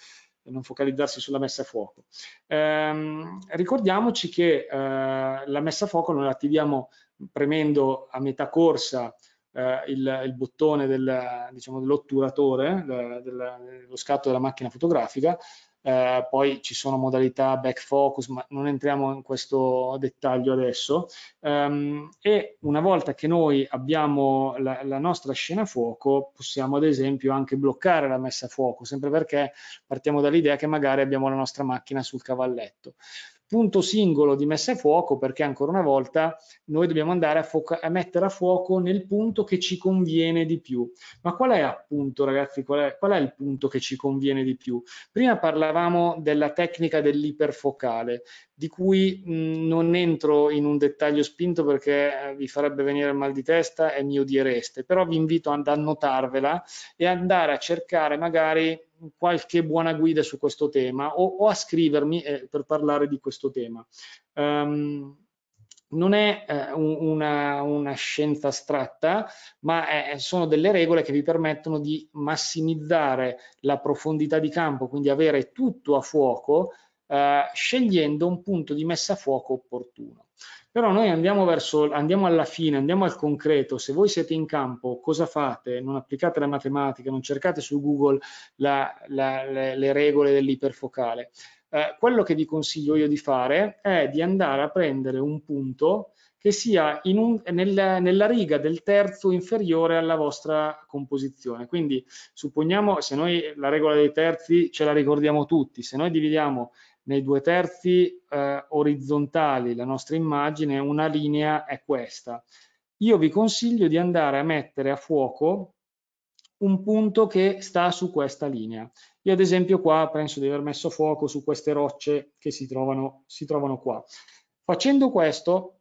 A: non focalizzarsi sulla messa a fuoco. Ehm, ricordiamoci che eh, la messa a fuoco noi la attiviamo premendo a metà corsa eh, il, il, bottone del, diciamo, dell'otturatore, eh, dello scatto della macchina fotografica, eh, poi ci sono modalità back focus, ma non entriamo in questo dettaglio adesso. Um, e una volta che noi abbiamo la, la, nostra scena a fuoco, possiamo ad esempio anche bloccare la messa a fuoco, sempre perché partiamo dall'idea che magari abbiamo la nostra macchina sul cavalletto punto singolo di messa a fuoco perché ancora una volta noi dobbiamo andare a, a, mettere a fuoco nel punto che ci conviene di più. Ma qual è appunto ragazzi, qual è, qual è il punto che ci conviene di più? Prima parlavamo della tecnica dell'iperfocale, di cui mh, non entro in un dettaglio spinto perché eh, vi farebbe venire il mal di testa e mi odiereste, però vi invito ad annotarvela e andare a cercare magari qualche buona guida su questo tema o, o a scrivermi eh, per parlare di questo tema. Um, non è eh, una, una, scienza astratta, ma è, eh, sono delle regole che vi permettono di massimizzare la profondità di campo, quindi avere tutto a fuoco eh, scegliendo un punto di messa a fuoco opportuno. Però noi andiamo, verso, andiamo alla fine, andiamo al concreto, se voi siete in campo, cosa fate? Non applicate la matematica, non cercate su Google la, la, le, le regole dell'iperfocale. Eh, quello che vi consiglio io di fare è di andare a prendere un punto che sia un, nel, nella riga del terzo inferiore alla vostra composizione. Quindi supponiamo, se noi la regola dei terzi ce la ricordiamo tutti, se noi dividiamo nei due terzi eh, orizzontali la nostra immagine, una linea è questa. Io vi consiglio di andare a mettere a fuoco un punto che sta su questa linea. Io ad esempio qua penso di aver messo fuoco su queste rocce che si trovano, si trovano qua. Facendo questo,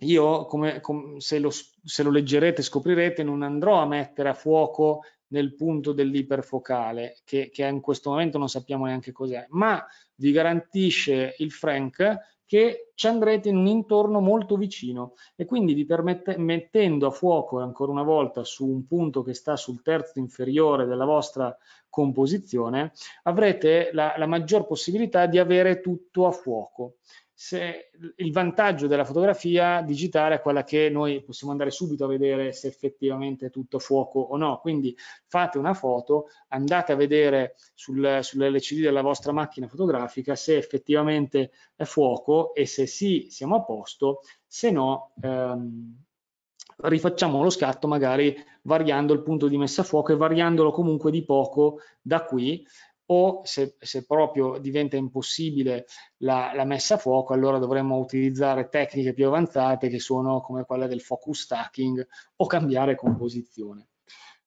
A: io come, come se, lo, se lo leggerete scoprirete non andrò a mettere a fuoco nel punto dell'iperfocale, che, che in questo momento non sappiamo neanche cos'è, ma vi garantisce il Frank che ci andrete in un intorno molto vicino e quindi vi permette, mettendo a fuoco ancora una volta su un punto che sta sul terzo inferiore della vostra composizione avrete la, la maggior possibilità di avere tutto a fuoco se il vantaggio della fotografia digitale è quella che noi possiamo andare subito a vedere se effettivamente è tutto a fuoco o no. Quindi fate una foto, andate a vedere sul, sull'LCD della vostra macchina fotografica se effettivamente è fuoco e se sì siamo a posto, se no ehm, rifacciamo lo scatto magari variando il punto di messa a fuoco e variandolo comunque di poco da qui o se, se proprio diventa impossibile la, la, messa a fuoco, allora dovremmo utilizzare tecniche più avanzate che sono come quella del focus stacking o cambiare composizione.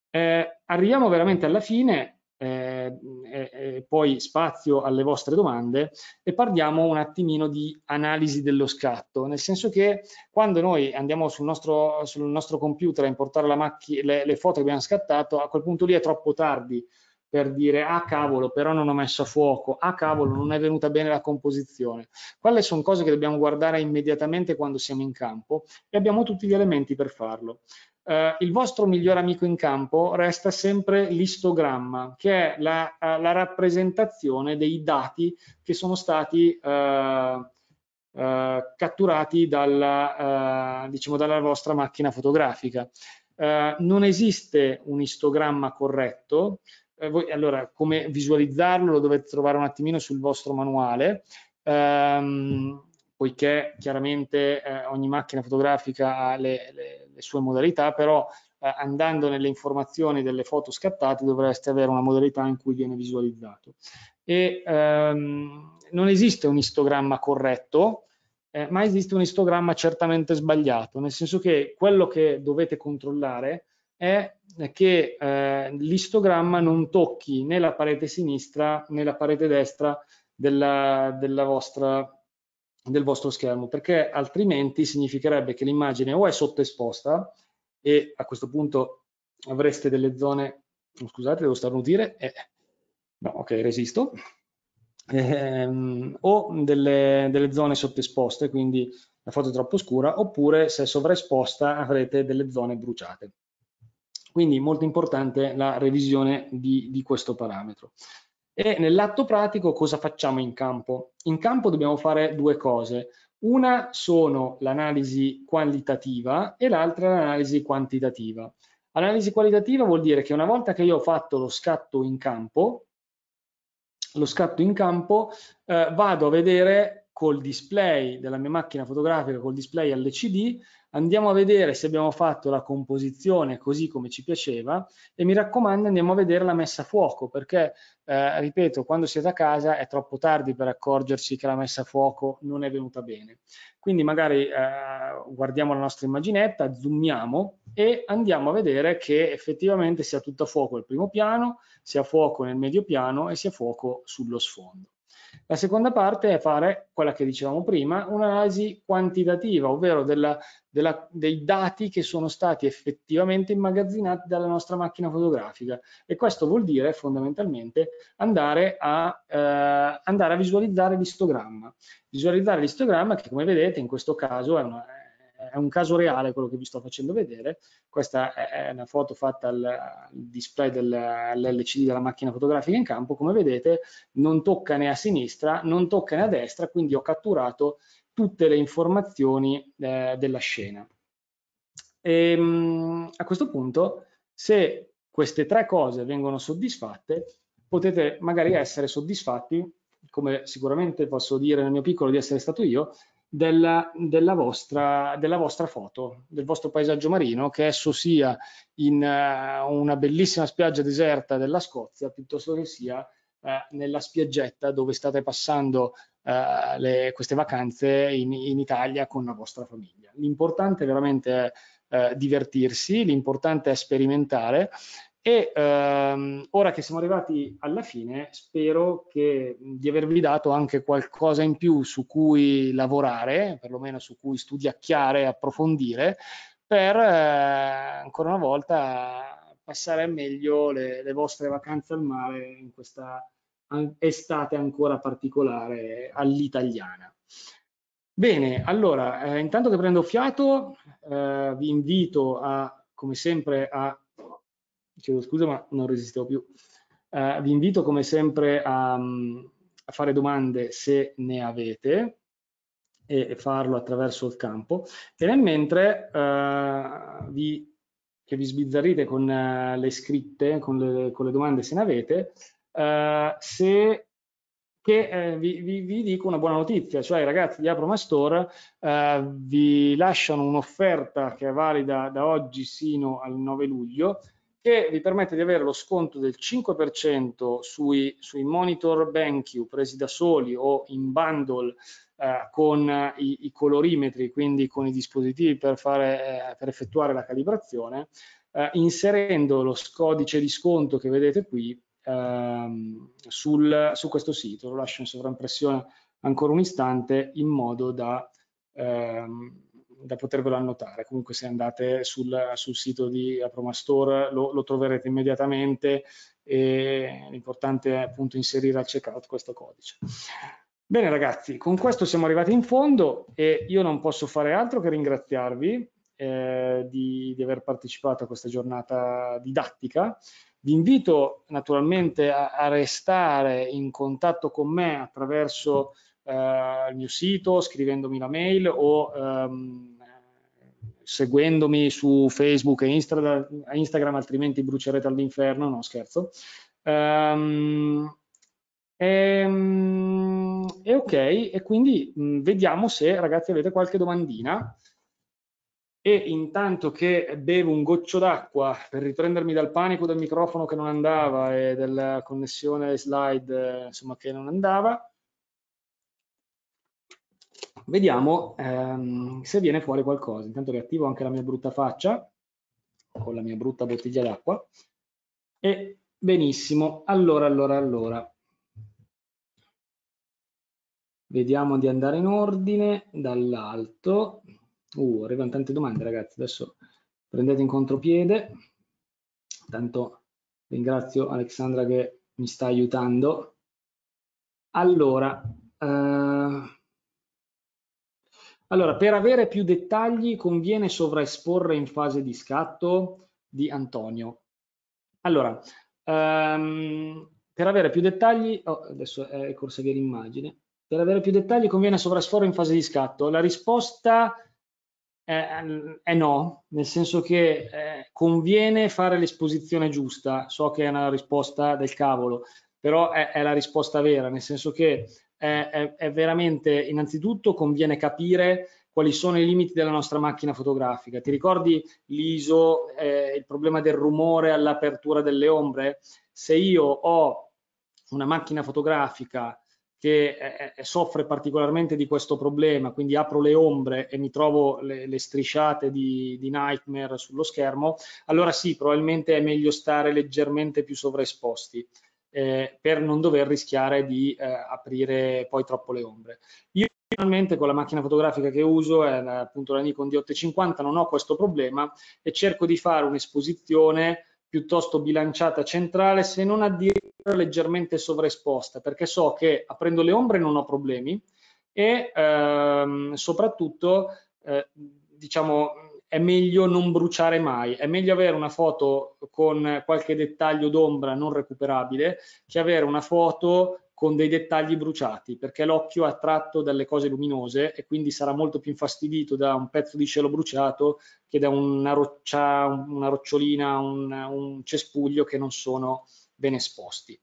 A: Eh, arriviamo veramente alla fine, eh, eh, poi spazio alle vostre domande e parliamo un attimino di analisi dello scatto, nel senso che quando noi andiamo sul nostro, sul nostro computer a importare le, le foto che abbiamo scattato, a quel punto lì è troppo tardi per dire ah cavolo però non ho messo a fuoco, ah cavolo non è venuta bene la composizione. Quelle sono cose che dobbiamo guardare immediatamente quando siamo in campo e abbiamo tutti gli elementi per farlo. Uh, il vostro miglior amico in campo resta sempre l'istogramma, che è la, uh, la rappresentazione dei dati che sono stati uh, catturati dalla, diciamo dalla, vostra macchina fotografica. non esiste un istogramma corretto, eh, voi, allora come visualizzarlo lo dovete trovare un attimino sul vostro manuale, ehm, poiché chiaramente eh, ogni macchina fotografica ha le, le, le sue modalità, però eh, andando nelle informazioni delle foto scattate dovreste avere una modalità in cui viene visualizzato. E, ehm, non esiste un istogramma corretto, eh, ma esiste un istogramma certamente sbagliato, nel senso che quello che dovete controllare è che eh, l'istogramma non tocchi né la parete sinistra né la parete destra della, della vostra, del vostro schermo, perché altrimenti significherebbe che l'immagine o è sottoesposta e a questo punto avreste delle zone, oh, scusate devo starnutire, eh, no ok resisto, ehm, o delle, delle zone sottoesposte, quindi la foto è troppo scura, oppure se è sovraesposta avrete delle zone bruciate. Quindi molto importante la revisione di, di questo parametro. E nell'atto pratico cosa facciamo in campo? In campo dobbiamo fare due cose. Una sono l'analisi qualitativa e l'altra l'analisi quantitativa. Analisi qualitativa vuol dire che una volta che io ho fatto lo scatto in campo, lo scatto in campo, eh, vado a vedere col display della mia macchina fotografica, col display LCD, andiamo a vedere se abbiamo fatto la composizione così come ci piaceva e mi raccomando andiamo a vedere la messa a fuoco perché, eh, ripeto, quando siete a casa è troppo tardi per accorgersi che la messa a fuoco non è venuta bene. Quindi magari eh, guardiamo la nostra immaginetta, zoomiamo e andiamo a vedere che effettivamente sia tutto a fuoco il primo piano, sia a fuoco nel medio piano e sia a fuoco sullo sfondo. La seconda parte è fare quella che dicevamo prima, un'analisi quantitativa, ovvero della, della, dei dati che sono stati effettivamente immagazzinati dalla nostra macchina fotografica e questo vuol dire fondamentalmente andare a, eh, andare a visualizzare l'istogramma. Visualizzare l'istogramma che come vedete in questo caso è una, è un caso reale quello che vi sto facendo vedere, questa è una foto fatta al, display dell'LCD della macchina fotografica in campo, come vedete non tocca né a sinistra, non tocca né a destra, quindi ho catturato tutte le informazioni eh, della scena. E, ehm, a questo punto, se queste tre cose vengono soddisfatte, potete magari essere soddisfatti, come sicuramente posso dire nel mio piccolo di essere stato io, della, della, vostra, della, vostra, foto, del vostro paesaggio marino, che esso sia in uh, una bellissima spiaggia deserta della Scozia piuttosto che sia uh, nella spiaggetta dove state passando uh, le, queste vacanze in, in, Italia con la vostra famiglia. L'importante veramente è divertirsi, l'importante è sperimentare e ehm, ora che siamo arrivati alla fine, spero che, di avervi dato anche qualcosa in più su cui lavorare, perlomeno su cui studiacchiare, approfondire, per eh, ancora una volta passare al meglio le, le vostre vacanze al mare in questa estate ancora particolare all'italiana. Bene, allora, eh, intanto che prendo fiato, eh, vi invito a, come sempre, a chiedo scusa ma non resistevo più. Uh, vi invito come sempre a, mm, a, fare domande se ne avete e, e farlo attraverso il campo e nel mentre uh, vi, che vi sbizzarrite con uh, le scritte, con le, con le, domande se ne avete, se che eh, vi, vi, vi, dico una buona notizia, cioè ragazzi di Apromastore eh, vi lasciano un'offerta che è valida da oggi sino al 9 luglio che vi permette di avere lo sconto del 5% sui, sui monitor BenQ presi da soli o in bundle eh, con eh, i, i, colorimetri, quindi con i dispositivi per, fare, eh, per effettuare la calibrazione, eh, inserendo lo codice di sconto che vedete qui ehm, sul, su questo sito. Lo lascio in sovraimpressione ancora un istante in modo da... Ehm, da potervelo annotare. Comunque se andate sul, sul sito di Apromastore lo, lo troverete immediatamente e l'importante è appunto inserire al checkout questo codice. Bene ragazzi, con questo siamo arrivati in fondo e io non posso fare altro che ringraziarvi eh, di, di aver partecipato a questa giornata didattica. Vi invito naturalmente a, a, restare in contatto con me attraverso eh, il mio sito, scrivendomi la mail o ehm, seguendomi su Facebook e Insta, Instagram, altrimenti brucerete all'inferno, no scherzo. Um, ehm, e, ehm, e, ok, e quindi mh, mm, vediamo se ragazzi avete qualche domandina. E intanto che bevo un goccio d'acqua per riprendermi dal panico del microfono che non andava e della connessione slide insomma che non andava, Vediamo ehm, se viene fuori qualcosa. Intanto riattivo anche la mia brutta faccia con la mia brutta bottiglia d'acqua. E benissimo. Allora, allora, allora. Vediamo di andare in ordine dall'alto. Uh, arrivano tante domande, ragazzi. Adesso prendete in contropiede. Tanto ringrazio Alexandra che mi sta aiutando. Allora, eh, allora, per avere più dettagli conviene sovraesporre in fase di scatto di Antonio. Allora, um, per avere più dettagli, oh, adesso è via l'immagine, per avere più dettagli conviene sovraesporre in fase di scatto. La risposta è, è no, nel senso che eh, conviene fare l'esposizione giusta. So che è una risposta del cavolo, però è, è la risposta vera, nel senso che è, è, è veramente, innanzitutto conviene capire quali sono i limiti della nostra macchina fotografica. Ti ricordi l'ISO, eh, il problema del rumore all'apertura delle ombre? Se io ho una macchina fotografica che eh, eh, eh soffre particolarmente di questo problema, quindi apro le ombre e mi trovo le, le strisciate di, di, nightmare sullo schermo, allora sì, probabilmente è meglio stare leggermente più sovraesposti eh, per non dover rischiare di eh, aprire poi troppo le ombre. Io Finalmente con la macchina fotografica che uso, è appunto la Nikon D850, non ho questo problema e cerco di fare un'esposizione piuttosto bilanciata centrale, se non addirittura leggermente sovraesposta, perché so che aprendo le ombre non ho problemi e ehm, soprattutto eh, diciamo è meglio non bruciare mai, è meglio avere una foto con qualche dettaglio d'ombra non recuperabile che avere una foto con dei dettagli bruciati, perché l'occhio è attratto dalle cose luminose e quindi sarà molto più infastidito da un pezzo di cielo bruciato che da una, roccia, una rocciolina, un, un cespuglio che non sono ben esposti.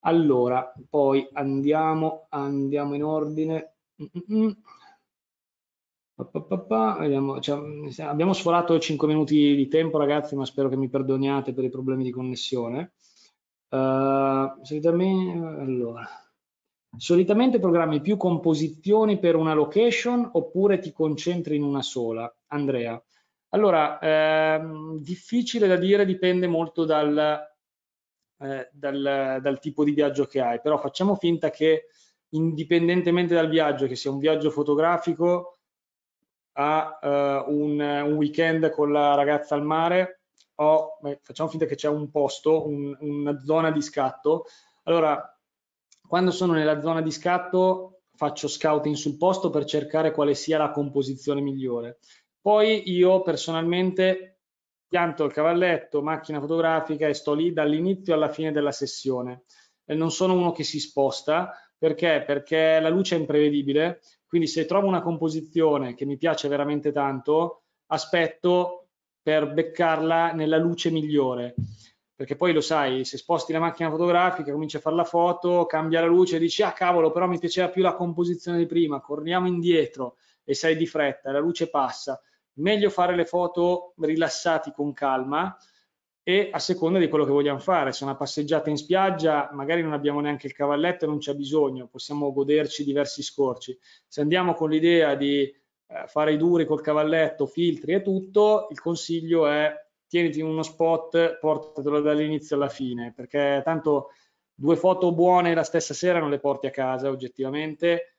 A: Allora, poi andiamo, andiamo in ordine. Mm -mm. mm. Abbiamo, cioè, mm, abbiamo, sforato 5 minuti di tempo ragazzi ma spero che mi perdoniate per i problemi di connessione uh, eh, solitamente, allora. solitamente programmi più composizioni per una location oppure ti concentri in una sola Andrea allora ehm, difficile da dire dipende molto dal, eh, dal, dal, tipo di viaggio che hai però facciamo finta che indipendentemente dal viaggio che sia un viaggio fotografico a uh, un, un, weekend con la ragazza al mare o beh, facciamo finta che c'è un posto, un, una zona di scatto. Allora, quando sono nella zona di scatto faccio scouting sul posto per cercare quale sia la composizione migliore. Poi io personalmente pianto il cavalletto, macchina fotografica e sto lì dall'inizio alla fine della sessione. E non sono uno che si sposta, perché? Perché la luce è imprevedibile, quindi se trovo una composizione che mi piace veramente tanto, aspetto per beccarla nella luce migliore. Perché poi lo sai, se sposti la macchina fotografica, cominci a fare la foto, cambia la luce e dici ah cavolo, però mi piaceva più la composizione di prima, corriamo indietro e sei di fretta, la luce passa. Meglio fare le foto rilassati con calma, e a seconda di quello che vogliamo fare. Se una passeggiata in spiaggia, magari non abbiamo neanche il cavalletto, e non c'è bisogno, possiamo goderci diversi scorci. Se andiamo con l'idea di eh, fare i duri col cavalletto, filtri e tutto, il consiglio è tieniti uno spot, portatelo dall'inizio alla fine, perché tanto due foto buone la stessa sera non le porti a casa oggettivamente,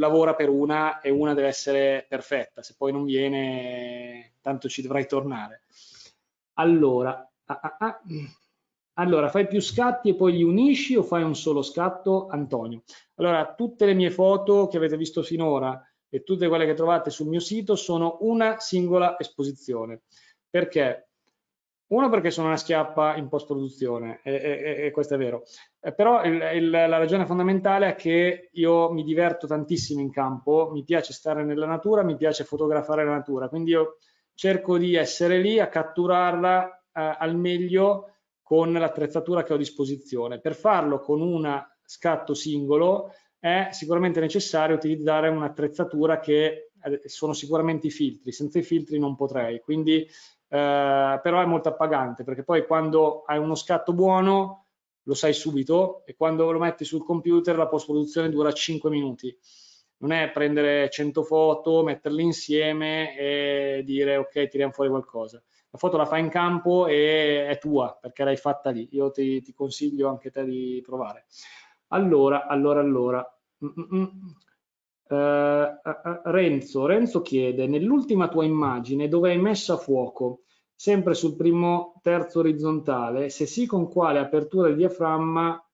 A: lavora per una e una deve essere perfetta, se poi non viene tanto ci dovrai tornare. Allora, ah, ah, ah. allora, fai più scatti e poi li unisci o fai un solo scatto, Antonio? Allora, tutte le mie foto che avete visto finora e tutte quelle che trovate sul mio sito sono una singola esposizione. Perché? Uno perché sono una schiappa in post-produzione, e, e, e, questo è vero, eh, però il, il, la ragione fondamentale è che io mi diverto tantissimo in campo, mi piace stare nella natura, mi piace fotografare la natura, quindi io cerco di essere lì a catturarla eh, al meglio con l'attrezzatura che ho a disposizione. Per farlo con un scatto singolo è sicuramente necessario utilizzare un'attrezzatura che eh, sono sicuramente i filtri, senza i filtri non potrei, quindi eh, però è molto appagante perché poi quando hai uno scatto buono lo sai subito e quando lo metti sul computer la post produzione dura 5 minuti non è prendere 100 foto, metterle insieme e dire ok, tiriamo fuori qualcosa. La foto la fai in campo e è tua perché l'hai fatta lì. Io ti, ti consiglio anche te di provare. Allora, allora, allora. Uh, Renzo. Renzo chiede, nell'ultima tua immagine dove hai messo a fuoco, sempre sul primo terzo orizzontale, se sì con quale apertura di diaframma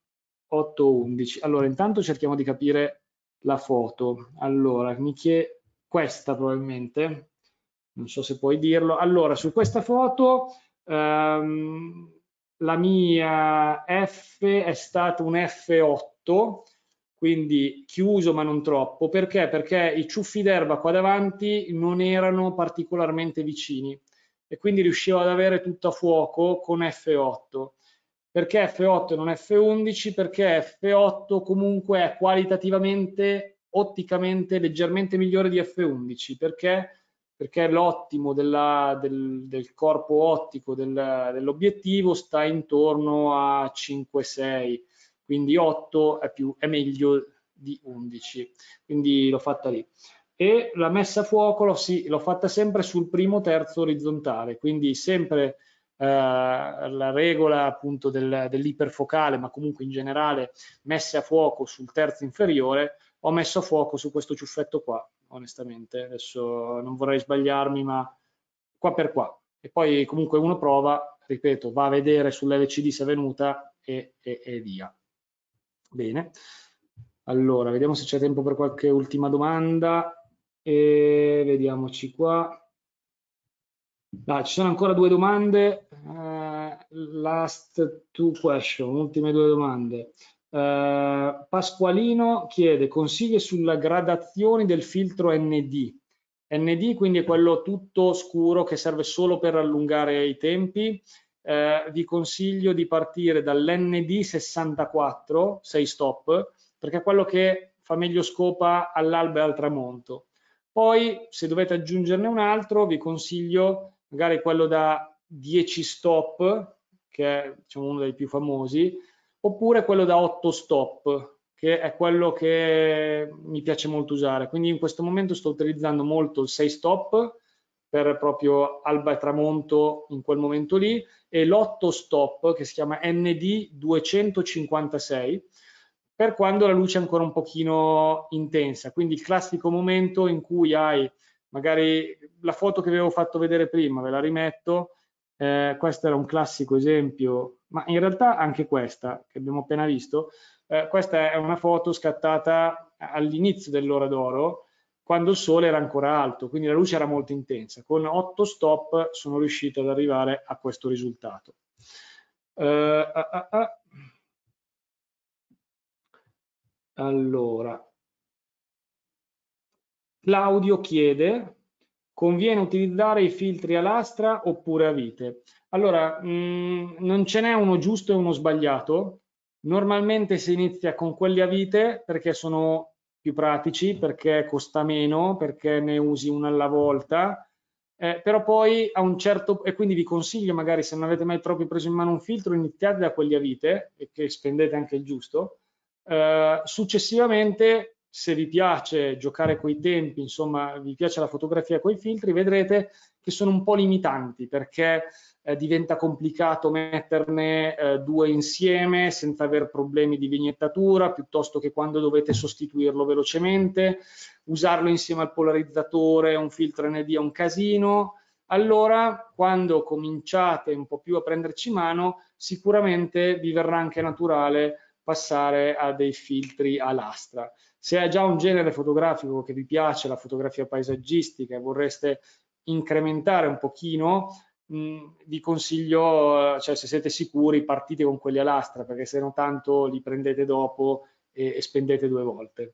A: 8-11. Allora intanto cerchiamo di capire la foto. Allora, mi chiede questa probabilmente, non so se puoi dirlo. Allora, su questa foto ehm, la mia F è stata un F8, quindi chiuso ma non troppo. Perché? Perché i ciuffi d'erba qua davanti non erano particolarmente vicini e quindi riuscivo ad avere tutto a fuoco con F8 perché F8 e non F11, perché F8 comunque è qualitativamente, otticamente, leggermente migliore di F11, perché? Perché l'ottimo del, del, corpo ottico del, dell'obiettivo sta intorno a 5-6, quindi 8 è, più, è meglio di 11, quindi l'ho fatta lì. E la messa a fuoco l'ho sì, fatta sempre sul primo terzo orizzontale, quindi sempre eh, la regola appunto del, dell'iperfocale, ma comunque in generale messe a fuoco sul terzo inferiore, ho messo a fuoco su questo ciuffetto qua, onestamente. Adesso non vorrei sbagliarmi, ma qua per qua. E poi comunque uno prova, ripeto, va a vedere sull'LCD se è venuta e, e, e via. Bene. Allora, vediamo se c'è tempo per qualche ultima domanda. E vediamoci qua. Ah, ci sono ancora due domande. Uh, last two question, ultime due domande. Uh, Pasqualino chiede consigli sulla gradazione del filtro ND. ND quindi è quello tutto scuro che serve solo per allungare i tempi. Uh, vi consiglio di partire dall'ND64, 6 stop, perché è quello che fa meglio scopa all'alba e al tramonto. Poi, se dovete aggiungerne un altro, vi consiglio magari quello da 10 stop, che è diciamo, uno dei più famosi, oppure quello da 8 stop, che è quello che mi piace molto usare. Quindi in questo momento sto utilizzando molto il 6 stop per proprio alba e tramonto in quel momento lì e l'8 stop che si chiama ND 256 per quando la luce è ancora un pochino intensa, quindi il classico momento in cui hai magari la foto che vi avevo fatto vedere prima, ve la rimetto, eh, questo era un classico esempio, ma in realtà anche questa che abbiamo appena visto, eh, questa è una foto scattata all'inizio dell'ora d'oro, quando il sole era ancora alto, quindi la luce era molto intensa. Con 8 stop sono riuscito ad arrivare a questo risultato. Eh, ah, ah, ah. Allora, Claudio chiede, conviene utilizzare i filtri a lastra oppure a vite? Allora, mh, mm, non ce n'è uno giusto e uno sbagliato. Normalmente si inizia con quelli a vite perché sono più pratici, perché costa meno, perché ne usi uno alla volta, eh, però poi a un certo e quindi vi consiglio magari se non avete mai proprio preso in mano un filtro iniziate da quelli a vite e che spendete anche il giusto eh, successivamente se vi piace giocare con i tempi, insomma vi piace la fotografia con i filtri, vedrete che sono un po' limitanti perché eh, diventa complicato metterne eh, due insieme senza aver problemi di vignettatura, piuttosto che quando dovete sostituirlo velocemente, usarlo insieme al polarizzatore, un filtro ND è un casino. Allora, quando cominciate un po' più a prenderci mano, sicuramente vi verrà anche naturale passare a dei filtri a lastra. Se è già un genere fotografico che vi piace, la fotografia paesaggistica, e vorreste incrementare un pochino, mh, mm, vi consiglio, eh, cioè se siete sicuri, partite con quelli a lastra, perché se no tanto li prendete dopo e, e spendete due volte.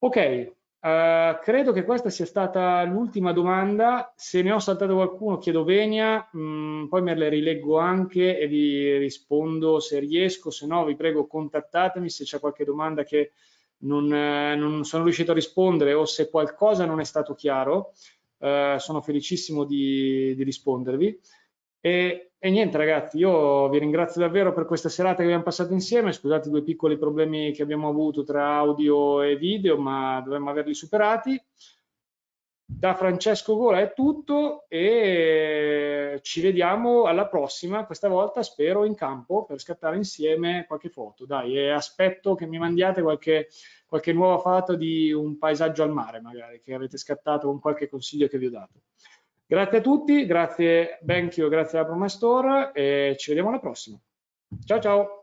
A: Ok, Uh, credo che questa sia stata l'ultima domanda. Se ne ho saltato qualcuno, chiedo venia, mh, mm, poi me le rileggo anche e vi rispondo se riesco. Se no, vi prego, contattatemi se c'è qualche domanda che non, eh, non sono riuscito a rispondere o se qualcosa non è stato chiaro, eh, sono felicissimo di, di rispondervi. E, e, niente ragazzi, io vi ringrazio davvero per questa serata che abbiamo passato insieme, scusate i due piccoli problemi che abbiamo avuto tra audio e video, ma dovremmo averli superati. Da Francesco Gola è tutto e ci vediamo alla prossima, questa volta spero in campo per scattare insieme qualche foto. Dai, e aspetto che mi mandiate qualche, qualche nuova foto di un paesaggio al mare magari che avete scattato con qualche consiglio che vi ho dato. Grazie a tutti, grazie Benchio, grazie alla Promastore e ci vediamo alla prossima. Ciao ciao!